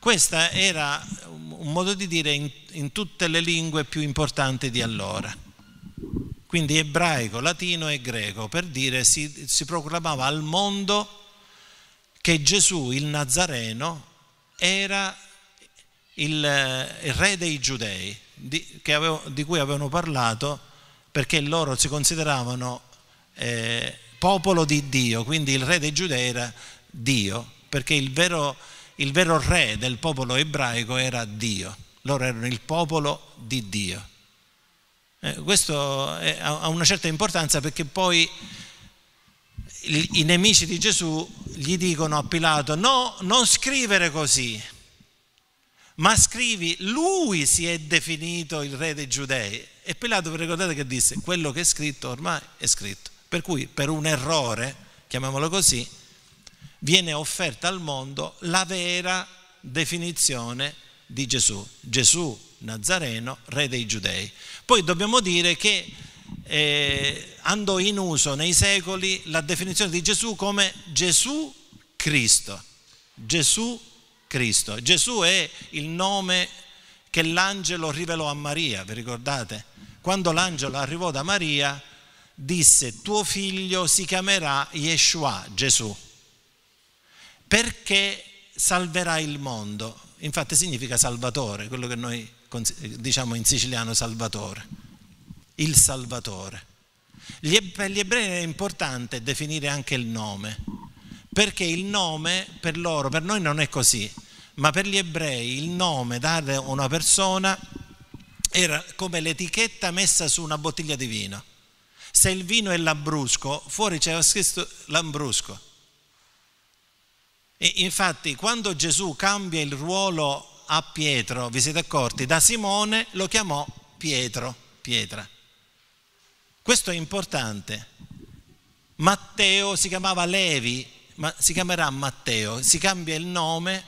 A: questo era un modo di dire in, in tutte le lingue più importanti di allora. Quindi ebraico, latino e greco, per dire si, si proclamava al mondo che Gesù il Nazareno era il, il re dei giudei di, avevo, di, cui avevano parlato perché loro si consideravano eh, popolo di Dio, quindi il re dei giudei era Dio, perché il vero il vero re del popolo ebraico era Dio, loro erano il popolo di Dio. Eh, questo è, ha una certa importanza perché poi i nemici di Gesù gli dicono a Pilato no, non scrivere così, ma scrivi lui si è definito il re dei giudei. E Pilato vi ricordate che disse quello che è scritto ormai è scritto. Per cui per un errore, chiamiamolo così, viene offerta al mondo la vera definizione di Gesù, Gesù Nazareno, re dei giudei. Poi dobbiamo dire che eh, andò in uso nei secoli la definizione di Gesù come Gesù Cristo, Gesù Cristo. Gesù è il nome che l'angelo rivelò a Maria, vi ricordate? Quando l'angelo arrivò da Maria disse tuo figlio si chiamerà Yeshua, Gesù perché salverà il mondo. Infatti significa salvatore, quello che noi diciamo in siciliano salvatore, il salvatore. Per gli ebrei è importante definire anche il nome, perché il nome per loro, per noi non è così, ma per gli ebrei il nome dare a una persona era come l'etichetta messa su una bottiglia di vino. Se il vino è lambrusco, fuori c'era scritto lambrusco e infatti quando Gesù cambia il ruolo a Pietro, vi siete accorti, da Simone lo chiamò Pietro, pietra. Questo è importante. Matteo si chiamava Levi, ma si chiamerà Matteo, si cambia il nome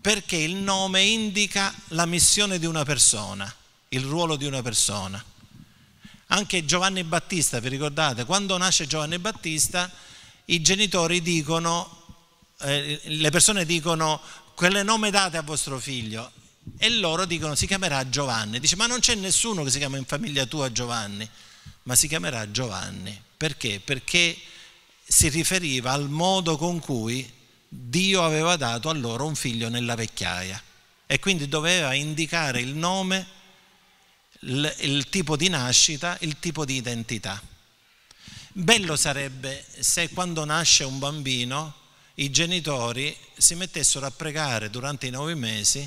A: perché il nome indica la missione di una persona, il ruolo di una persona. Anche Giovanni Battista, vi ricordate, quando nasce Giovanni Battista, i genitori dicono eh, le persone dicono quelle nome date a vostro figlio e loro dicono si chiamerà Giovanni. Dice ma non c'è nessuno che si chiama in famiglia tua Giovanni, ma si chiamerà Giovanni. Perché? Perché si riferiva al modo con cui Dio aveva dato a loro un figlio nella vecchiaia e quindi doveva indicare il nome, il, il tipo di nascita, il tipo di identità. Bello sarebbe se quando nasce un bambino i genitori si mettessero a pregare durante i nove mesi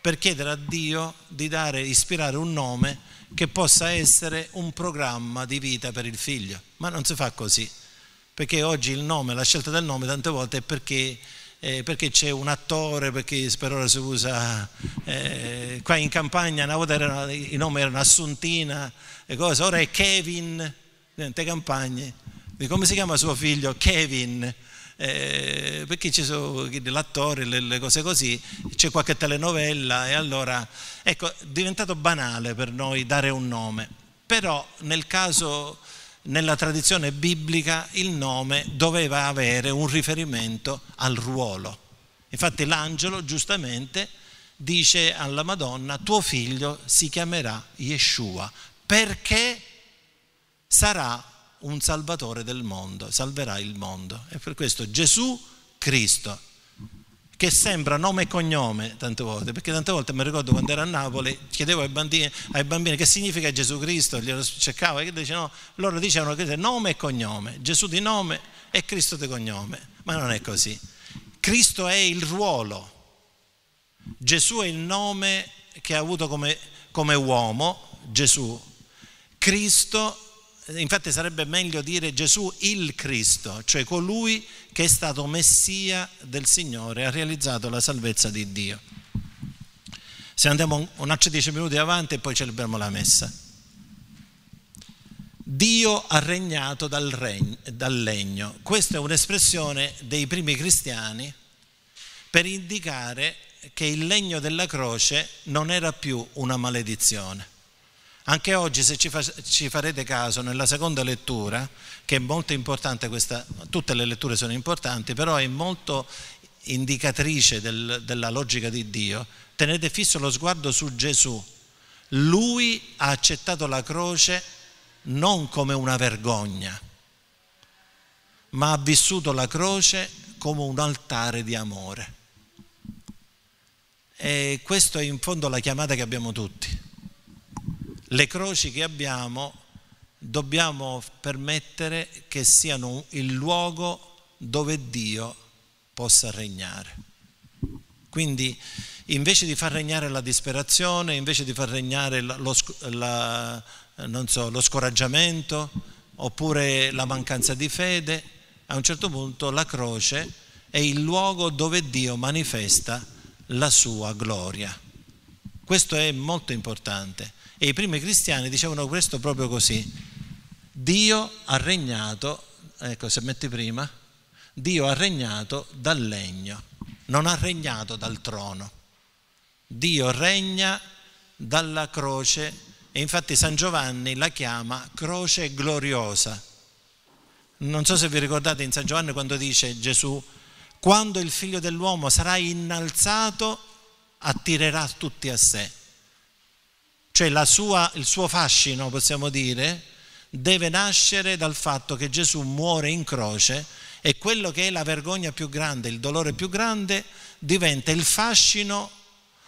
A: per chiedere a Dio di dare, ispirare un nome che possa essere un programma di vita per il figlio. Ma non si fa così, perché oggi il nome, la scelta del nome tante volte è perché eh, perché c'è un attore, perché per ora si usa, eh, qua in campagna una volta erano, i nomi erano Assuntina, e cose, ora è Kevin, niente campagne, come si chiama suo figlio? Kevin, eh, perché ci sono l'attore, le, le, cose così, c'è qualche telenovela e allora, ecco, è diventato banale per noi dare un nome, però nel caso, nella tradizione biblica il nome doveva avere un riferimento al ruolo. Infatti l'angelo giustamente dice alla Madonna, tuo figlio si chiamerà Yeshua perché sarà un salvatore del mondo, salverà il mondo. E per questo Gesù Cristo, che sembra nome e cognome tante volte, perché tante volte mi ricordo quando ero a Napoli, chiedevo ai bambini, ai bambini che significa Gesù Cristo, glielo cercavo e dicevano, loro dicevano che è nome e cognome, Gesù di nome e Cristo di cognome, ma non è così. Cristo è il ruolo, Gesù è il nome che ha avuto come, come uomo, Gesù. Cristo infatti sarebbe meglio dire Gesù il Cristo, cioè colui che è stato Messia del Signore, ha realizzato la salvezza di Dio. Se andiamo un altro dieci minuti avanti e poi celebriamo la messa. Dio ha regnato dal, regno, dal legno. Questa è un'espressione dei primi cristiani per indicare che il legno della croce non era più una maledizione anche oggi, se ci, fa, ci, farete caso, nella seconda lettura, che è molto importante, questa, tutte le letture sono importanti, però è molto indicatrice del, della logica di Dio, tenete fisso lo sguardo su Gesù. Lui ha accettato la croce non come una vergogna, ma ha vissuto la croce come un altare di amore. E questa è in fondo la chiamata che abbiamo tutti le croci che abbiamo dobbiamo permettere che siano il luogo dove Dio possa regnare. Quindi invece di far regnare la disperazione, invece di far regnare lo, la, so, lo scoraggiamento oppure la mancanza di fede, a un certo punto la croce è il luogo dove Dio manifesta la sua gloria. Questo è molto importante e i primi cristiani dicevano questo proprio così. Dio ha regnato, ecco se metti prima, Dio ha regnato dal legno, non ha regnato dal trono. Dio regna dalla croce e infatti San Giovanni la chiama croce gloriosa. Non so se vi ricordate in San Giovanni quando dice Gesù, quando il figlio dell'uomo sarà innalzato, attirerà tutti a sé cioè sua, il suo fascino, possiamo dire, deve nascere dal fatto che Gesù muore in croce e quello che è la vergogna più grande, il dolore più grande, diventa il fascino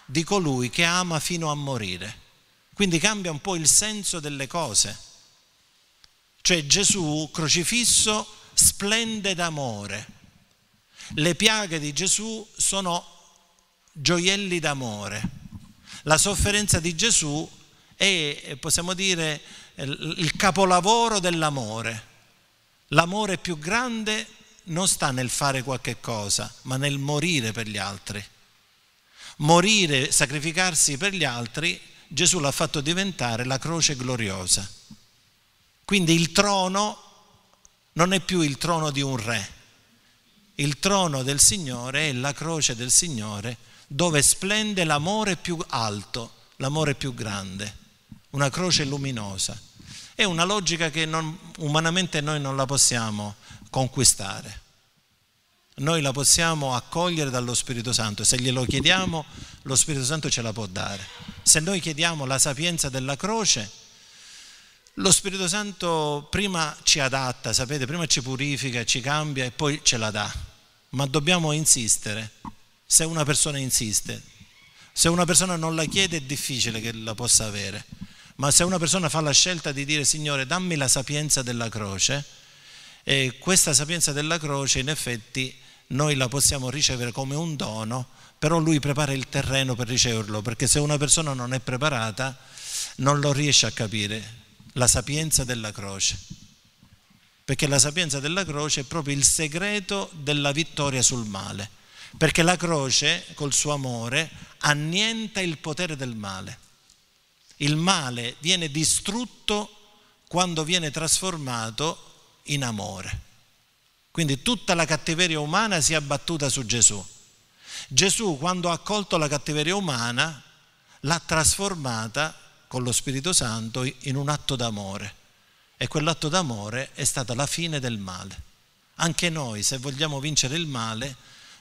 A: di colui che ama fino a morire. Quindi cambia un po' il senso delle cose. Cioè Gesù crocifisso splende d'amore. Le piaghe di Gesù sono gioielli d'amore la sofferenza di Gesù è, eh, possiamo dire, il capolavoro dell'amore. L'amore più grande non sta nel fare qualche cosa, ma nel morire per gli altri. Morire, sacrificarsi per gli altri, Gesù l'ha fatto diventare la croce gloriosa. Quindi il trono non è più il trono di un re, il trono del Signore è la croce del Signore dove splende l'amore più alto, l'amore più grande, una croce luminosa. È una logica che non, umanamente noi non la possiamo conquistare. Noi la possiamo accogliere dallo Spirito Santo. Se glielo chiediamo, lo Spirito Santo ce la può dare. Se noi chiediamo la sapienza della croce, lo Spirito Santo prima ci adatta, sapete, prima ci purifica, ci cambia e poi ce la dà. Ma dobbiamo insistere se una persona insiste. Se una persona non la chiede è difficile che la possa avere, ma se una persona fa la scelta di dire Signore dammi la sapienza della croce, e questa sapienza della croce in effetti noi la possiamo ricevere come un dono, però lui prepara il terreno per riceverlo, perché se una persona non è preparata non lo riesce a capire, la sapienza della croce, perché la sapienza della croce è proprio il segreto della vittoria sul male perché la croce col suo amore annienta il potere del male. Il male viene distrutto quando viene trasformato in amore. Quindi tutta la cattiveria umana si è abbattuta su Gesù. Gesù quando ha accolto la cattiveria umana l'ha trasformata con lo Spirito Santo in un atto d'amore e quell'atto d'amore è stata la fine del male. Anche noi se vogliamo vincere il male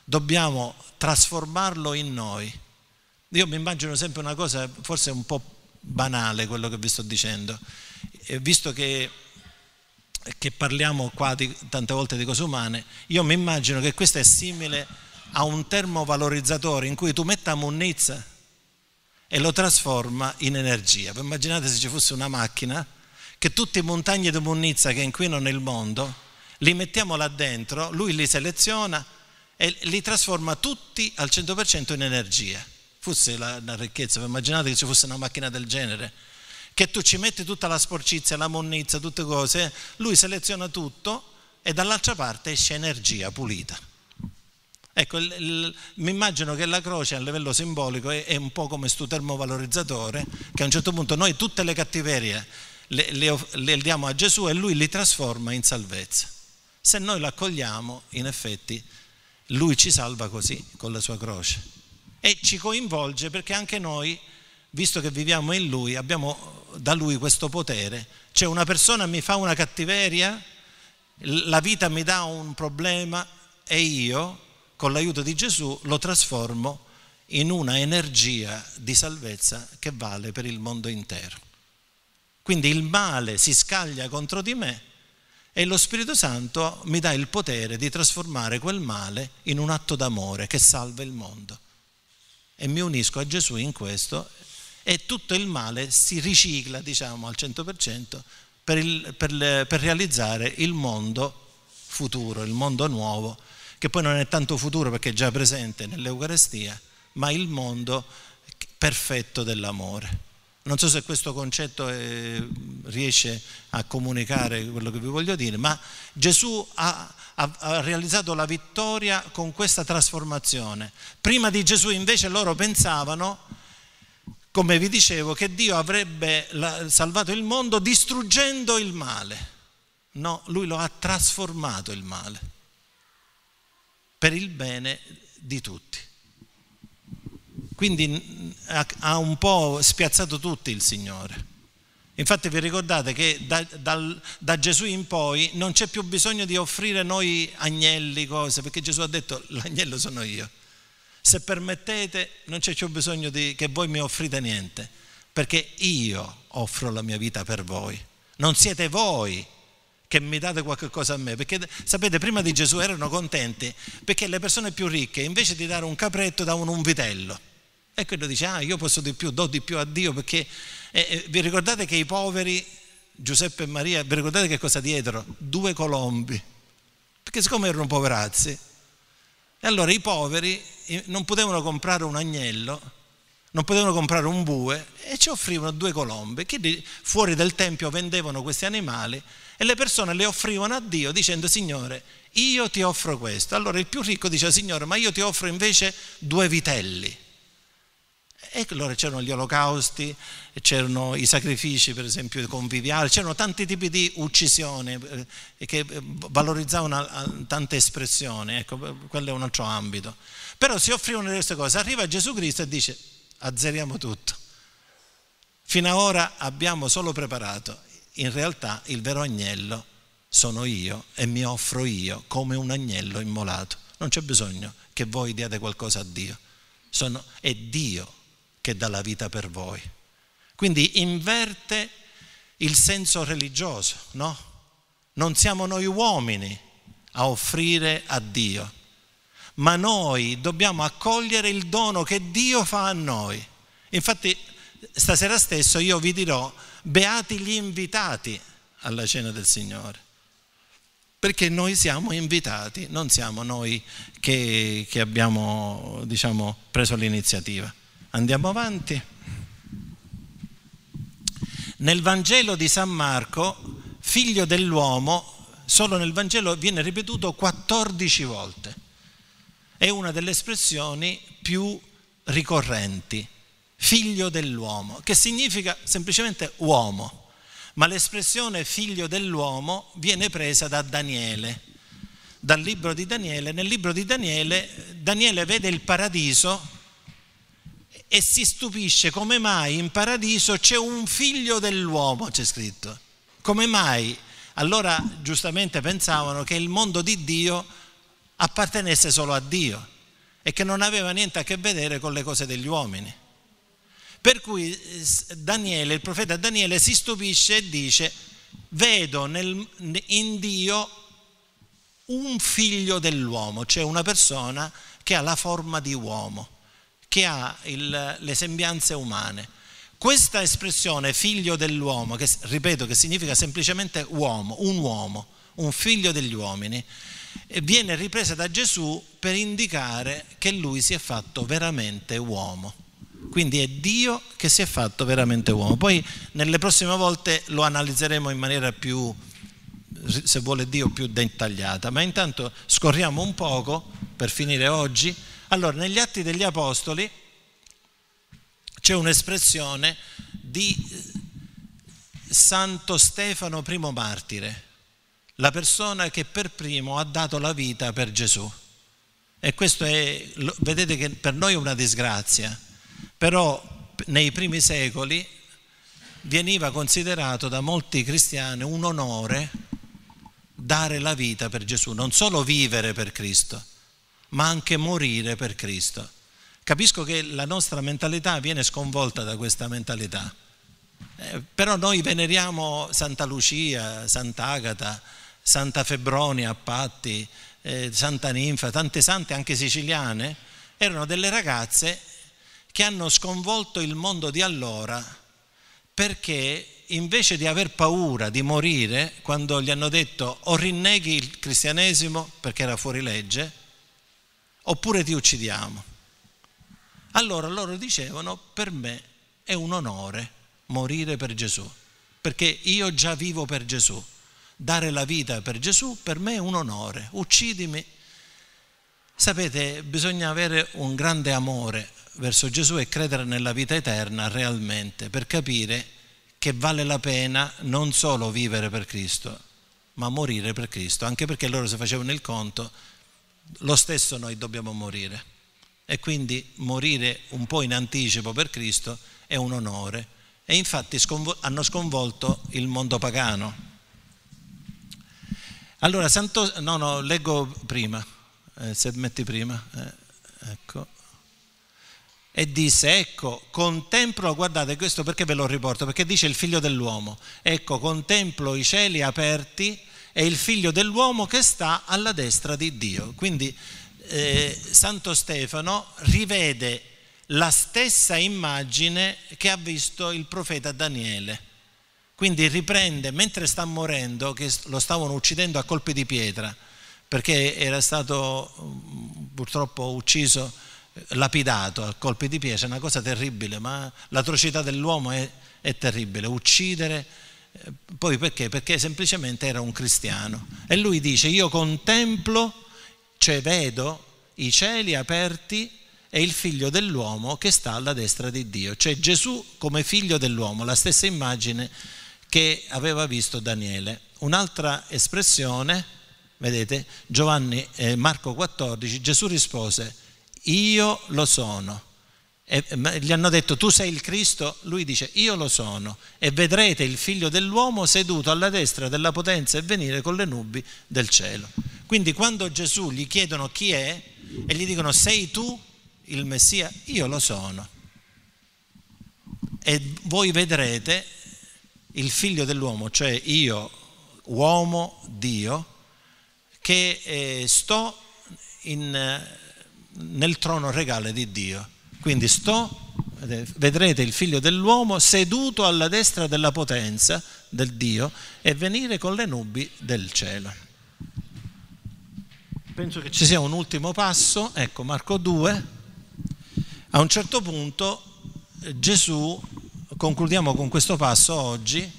A: dobbiamo trasformarlo in noi. Io mi immagino sempre una cosa, forse un po' banale quello che vi sto dicendo, e visto che, che parliamo qua di, tante volte di cose umane, io mi immagino che questo è simile a un termovalorizzatore in cui tu metti munnizza e lo trasforma in energia. Immaginate se ci fosse una macchina che tutte le montagne di munnizza che inquinano il mondo, li mettiamo là dentro, lui li seleziona e li trasforma tutti al 100% in energia. Fosse la, la ricchezza, immaginate che ci fosse una macchina del genere, che tu ci metti tutta la sporcizia, la monnizia, tutte cose, lui seleziona tutto e dall'altra parte esce energia pulita. Ecco, mi immagino che la croce a livello simbolico è, è un po' come questo termovalorizzatore, che a un certo punto noi tutte le cattiverie le, le, le diamo a Gesù e lui li trasforma in salvezza. Se noi l'accogliamo, in effetti, lui ci salva così, con la sua croce. E ci coinvolge perché anche noi, visto che viviamo in Lui, abbiamo da Lui questo potere. Cioè una persona mi fa una cattiveria, la vita mi dà un problema e io, con l'aiuto di Gesù, lo trasformo in una energia di salvezza che vale per il mondo intero. Quindi il male si scaglia contro di me e lo Spirito Santo mi dà il potere di trasformare quel male in un atto d'amore che salva il mondo. E mi unisco a Gesù in questo e tutto il male si ricicla, diciamo, al 100% per, il, per, le, per realizzare il mondo futuro, il mondo nuovo, che poi non è tanto futuro perché è già presente nell'Eucarestia, ma il mondo perfetto dell'amore. Non so se questo concetto è, eh, riesce a comunicare quello che vi voglio dire, ma Gesù ha, ha, ha, realizzato la vittoria con questa trasformazione. Prima di Gesù invece loro pensavano, come vi dicevo, che Dio avrebbe salvato il mondo distruggendo il male. No, lui lo ha trasformato il male per il bene di tutti. Quindi ha un po' spiazzato tutti il Signore. Infatti vi ricordate che da, da, da Gesù in poi non c'è più bisogno di offrire noi agnelli, cose, perché Gesù ha detto l'agnello sono io. Se permettete non c'è più bisogno di, che voi mi offrite niente, perché io offro la mia vita per voi. Non siete voi che mi date qualcosa a me, perché sapete prima di Gesù erano contenti perché le persone più ricche invece di dare un capretto davano un vitello e quello dice, ah io posso di più, do di più a Dio perché eh, eh vi ricordate che i poveri, Giuseppe e Maria, vi ricordate che cosa dietro? Due colombi, perché siccome erano poverazzi, e allora i poveri eh, non potevano comprare un agnello, non potevano comprare un bue e ci offrivano due colombe. Che fuori del tempio vendevano questi animali e le persone le offrivano a Dio dicendo Signore, io ti offro questo. Allora il più ricco dice Signore, ma io ti offro invece due vitelli. E allora c'erano gli olocausti, c'erano i sacrifici per esempio conviviali, c'erano tanti tipi di uccisione eh, che eh, valorizzavano eh, tante espressioni, ecco, quello è un altro ambito. Però si offrivano queste cose, arriva Gesù Cristo e dice azzeriamo tutto. Fino ad ora abbiamo solo preparato, in realtà il vero agnello sono io e mi offro io come un agnello immolato. Non c'è bisogno che voi diate qualcosa a Dio, sono, è Dio che dà la vita per voi. Quindi inverte il senso religioso, no? Non siamo noi uomini a offrire a Dio, ma noi dobbiamo accogliere il dono che Dio fa a noi. Infatti stasera stesso io vi dirò, beati gli invitati alla cena del Signore, perché noi siamo invitati, non siamo noi che, che abbiamo diciamo, preso l'iniziativa. Andiamo avanti. Nel Vangelo di San Marco, figlio dell'uomo, solo nel Vangelo viene ripetuto 14 volte. È una delle espressioni più ricorrenti, figlio dell'uomo, che significa semplicemente uomo, ma l'espressione figlio dell'uomo viene presa da Daniele, dal libro di Daniele. Nel libro di Daniele Daniele vede il paradiso e si stupisce come mai in paradiso c'è un figlio dell'uomo, c'è scritto. Come mai? Allora giustamente pensavano che il mondo di Dio appartenesse solo a Dio e che non aveva niente a che vedere con le cose degli uomini. Per cui Daniele, il profeta Daniele si stupisce e dice, vedo nel, in Dio un figlio dell'uomo, cioè una persona che ha la forma di uomo che ha il, le sembianze umane. Questa espressione figlio dell'uomo, che ripeto che significa semplicemente uomo, un uomo, un figlio degli uomini, eh, viene ripresa da Gesù per indicare che lui si è fatto veramente uomo. Quindi è Dio che si è fatto veramente uomo. Poi nelle prossime volte lo analizzeremo in maniera più, se vuole Dio, più dettagliata. Ma intanto scorriamo un poco per finire oggi allora, negli Atti degli Apostoli c'è un'espressione di eh, Santo Stefano, primo martire, la persona che per primo ha dato la vita per Gesù. E questo è, vedete che per noi è una disgrazia, però nei primi secoli veniva considerato da molti cristiani un onore dare la vita per Gesù, non solo vivere per Cristo, ma anche morire per Cristo. Capisco che la nostra mentalità viene sconvolta da questa mentalità, eh, però noi veneriamo Santa Lucia, Sant'Agata, Santa Febronia a Patti, eh, Santa Ninfa, tante sante anche siciliane, erano delle ragazze che hanno sconvolto il mondo di allora perché invece di aver paura di morire quando gli hanno detto o rinneghi il cristianesimo perché era fuori legge, oppure ti uccidiamo. Allora loro dicevano, per me è un onore morire per Gesù, perché io già vivo per Gesù. Dare la vita per Gesù per me è un onore, uccidimi. Sapete, bisogna avere un grande amore verso Gesù e credere nella vita eterna realmente per capire che vale la pena non solo vivere per Cristo, ma morire per Cristo, anche perché loro se facevano il conto lo stesso noi dobbiamo morire. E quindi morire un po' in anticipo per Cristo è un onore. E infatti sconvo- hanno sconvolto il mondo pagano. Allora, Santo... no, no, leggo prima, eh, se metti prima, eh, ecco. E disse, ecco, contemplo, guardate questo perché ve lo riporto, perché dice il figlio dell'uomo, ecco, contemplo i cieli aperti è il figlio dell'uomo che sta alla destra di Dio. Quindi eh, Santo Stefano rivede la stessa immagine che ha visto il profeta Daniele. Quindi riprende, mentre sta morendo, che lo stavano uccidendo a colpi di pietra, perché era stato mm, purtroppo ucciso, eh, lapidato a colpi di pietra, è una cosa terribile, ma l'atrocità dell'uomo è, è terribile, uccidere eh, poi perché? Perché semplicemente era un cristiano. E lui dice, io contemplo, cioè vedo i cieli aperti e il figlio dell'uomo che sta alla destra di Dio. Cioè Gesù come figlio dell'uomo, la stessa immagine che aveva visto Daniele. Un'altra espressione, vedete, Giovanni, eh, Marco 14, Gesù rispose, io lo sono e gli hanno detto tu sei il Cristo, lui dice io lo sono e vedrete il figlio dell'uomo seduto alla destra della potenza e venire con le nubi del cielo. Quindi quando Gesù gli chiedono chi è e gli dicono sei tu il Messia, io lo sono. E voi vedrete il figlio dell'uomo, cioè io, uomo, Dio, che eh, sto in, eh, nel trono regale di Dio quindi sto, eh, vedrete il figlio dell'uomo seduto alla destra della potenza del Dio e venire con le nubi del cielo. Penso che ci sia un ultimo passo, ecco Marco 2. A un certo punto eh, Gesù, concludiamo con questo passo oggi,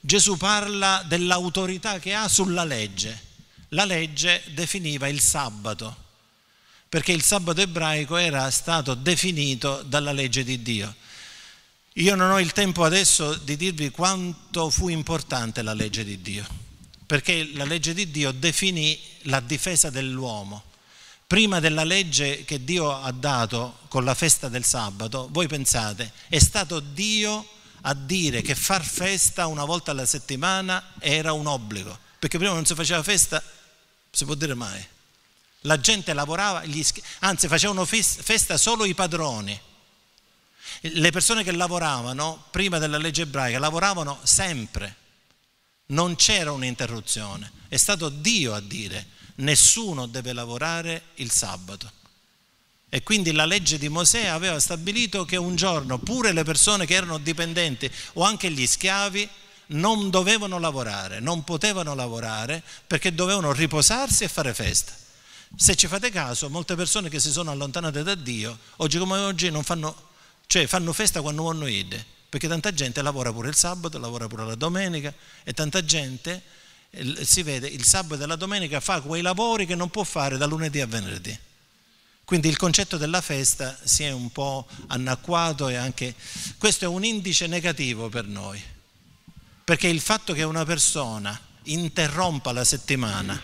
A: Gesù parla dell'autorità che ha sulla legge. La legge definiva il sabato perché il sabato ebraico era stato definito dalla legge di Dio. Io non ho il tempo adesso di dirvi quanto fu importante la legge di Dio, perché la legge di Dio definì la difesa dell'uomo. Prima della legge che Dio ha dato con la festa del sabato, voi pensate, è stato Dio a dire che far festa una volta alla settimana era un obbligo, perché prima non si faceva festa, si può dire mai. La gente lavorava, sch- anzi facevano festa solo i padroni. Le persone che lavoravano, prima della legge ebraica, lavoravano sempre. Non c'era un'interruzione. È stato Dio a dire, nessuno deve lavorare il sabato. E quindi la legge di Mosè aveva stabilito che un giorno pure le persone che erano dipendenti o anche gli schiavi non dovevano lavorare, non potevano lavorare perché dovevano riposarsi e fare festa. Se ci fate caso, molte persone che si sono allontanate da Dio, oggi come oggi fanno, cioè fanno festa quando vanno ide, perché tanta gente lavora pure il sabato, lavora pure la domenica e tanta gente eh, si vede il sabato e la domenica fa quei lavori che non può fare da lunedì a venerdì. Quindi il concetto della festa si è un po' anacquato e anche questo è un indice negativo per noi, perché il fatto che una persona interrompa la settimana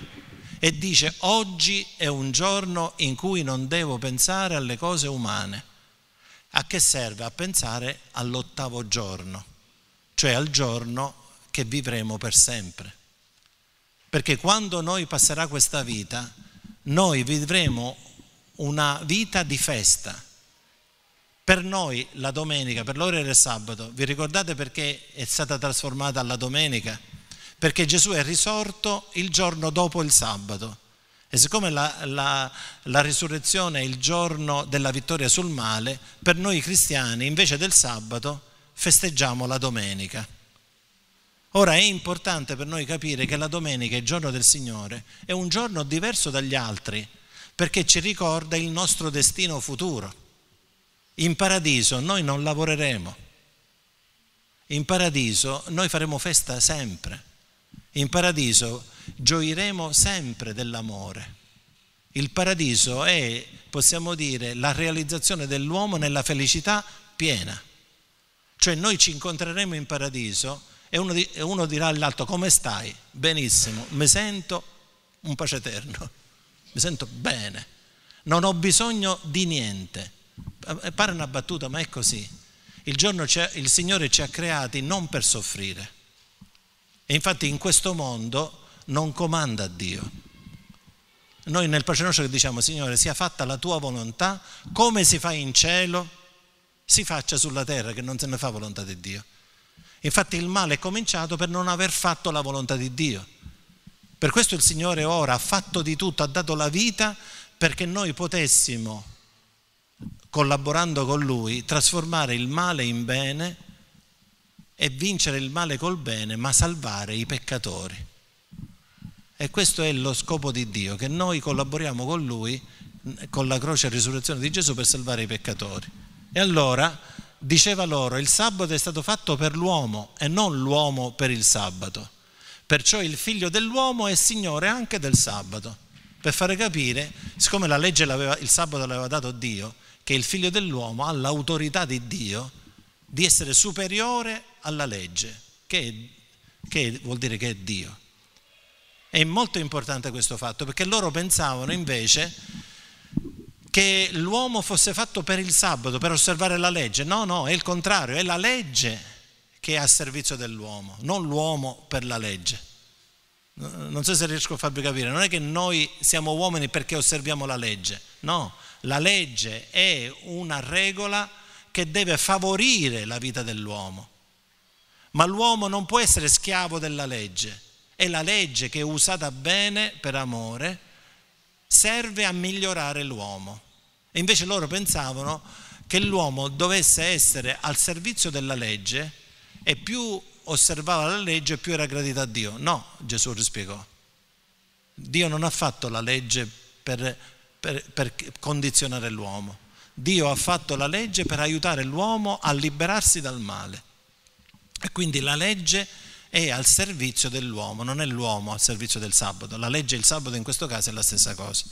A: e dice oggi è un giorno in cui non devo pensare alle cose umane. A che serve? A pensare all'ottavo giorno, cioè al giorno che vivremo per sempre. Perché quando noi passerà questa vita, noi vivremo una vita di festa. Per noi la domenica, per l'ora del sabato, vi ricordate perché è stata trasformata alla domenica? perché Gesù è risorto il giorno dopo il sabato. E siccome la, la, la, risurrezione è il giorno della vittoria sul male, per noi cristiani invece del sabato festeggiamo la domenica. Ora è importante per noi capire che la domenica, il giorno del Signore, è un giorno diverso dagli altri perché ci ricorda il nostro destino futuro. In paradiso noi non lavoreremo, in paradiso noi faremo festa sempre in paradiso gioiremo sempre dell'amore. Il paradiso è, possiamo dire, la realizzazione dell'uomo nella felicità piena. Cioè noi ci incontreremo in paradiso e uno, di, e uno dirà all'altro come stai? Benissimo, mi sento un pace eterno, mi sento bene, non ho bisogno di niente. Eh, eh, pare una battuta, ma è così. il, giorno il Signore ci ha creati non per soffrire, e infatti in questo mondo non comanda Dio. Noi nel Pace Nostro diciamo, Signore, sia fatta la tua volontà, come si fa in cielo, si faccia sulla terra, che non se ne fa volontà di Dio. Infatti il male è cominciato per non aver fatto la volontà di Dio. Per questo il Signore ora ha fatto di tutto, ha dato la vita perché noi potessimo, collaborando con Lui, trasformare il male in bene è vincere il male col bene, ma salvare i peccatori. E questo è lo scopo di Dio, che noi collaboriamo con Lui, con la croce e la risurrezione di Gesù, per salvare i peccatori. E allora diceva loro, il sabato è stato fatto per l'uomo e non l'uomo per il sabato. Perciò il figlio dell'uomo è signore anche del sabato. Per fare capire, siccome la legge il sabato l'aveva dato Dio, che il figlio dell'uomo ha l'autorità di Dio di essere superiore alla legge, che, che vuol dire che è Dio. È molto importante questo fatto perché loro pensavano invece che l'uomo fosse fatto per il sabato, per osservare la legge. No, no, è il contrario, è la legge che è a servizio dell'uomo, non l'uomo per la legge. Non so se riesco a farvi capire, non è che noi siamo uomini perché osserviamo la legge, no, la legge è una regola che deve favorire la vita dell'uomo ma l'uomo non può essere schiavo della legge. E la legge che è usata bene per amore serve a migliorare l'uomo. E invece loro pensavano che l'uomo dovesse essere al servizio della legge e più osservava la legge più era gradito a Dio. No, Gesù rispiegò. Dio non ha fatto la legge per, per, per condizionare l'uomo. Dio ha fatto la legge per aiutare l'uomo a liberarsi dal male. E quindi la legge è al servizio dell'uomo, non è l'uomo al servizio del sabato. La legge e il sabato in questo caso è la stessa cosa.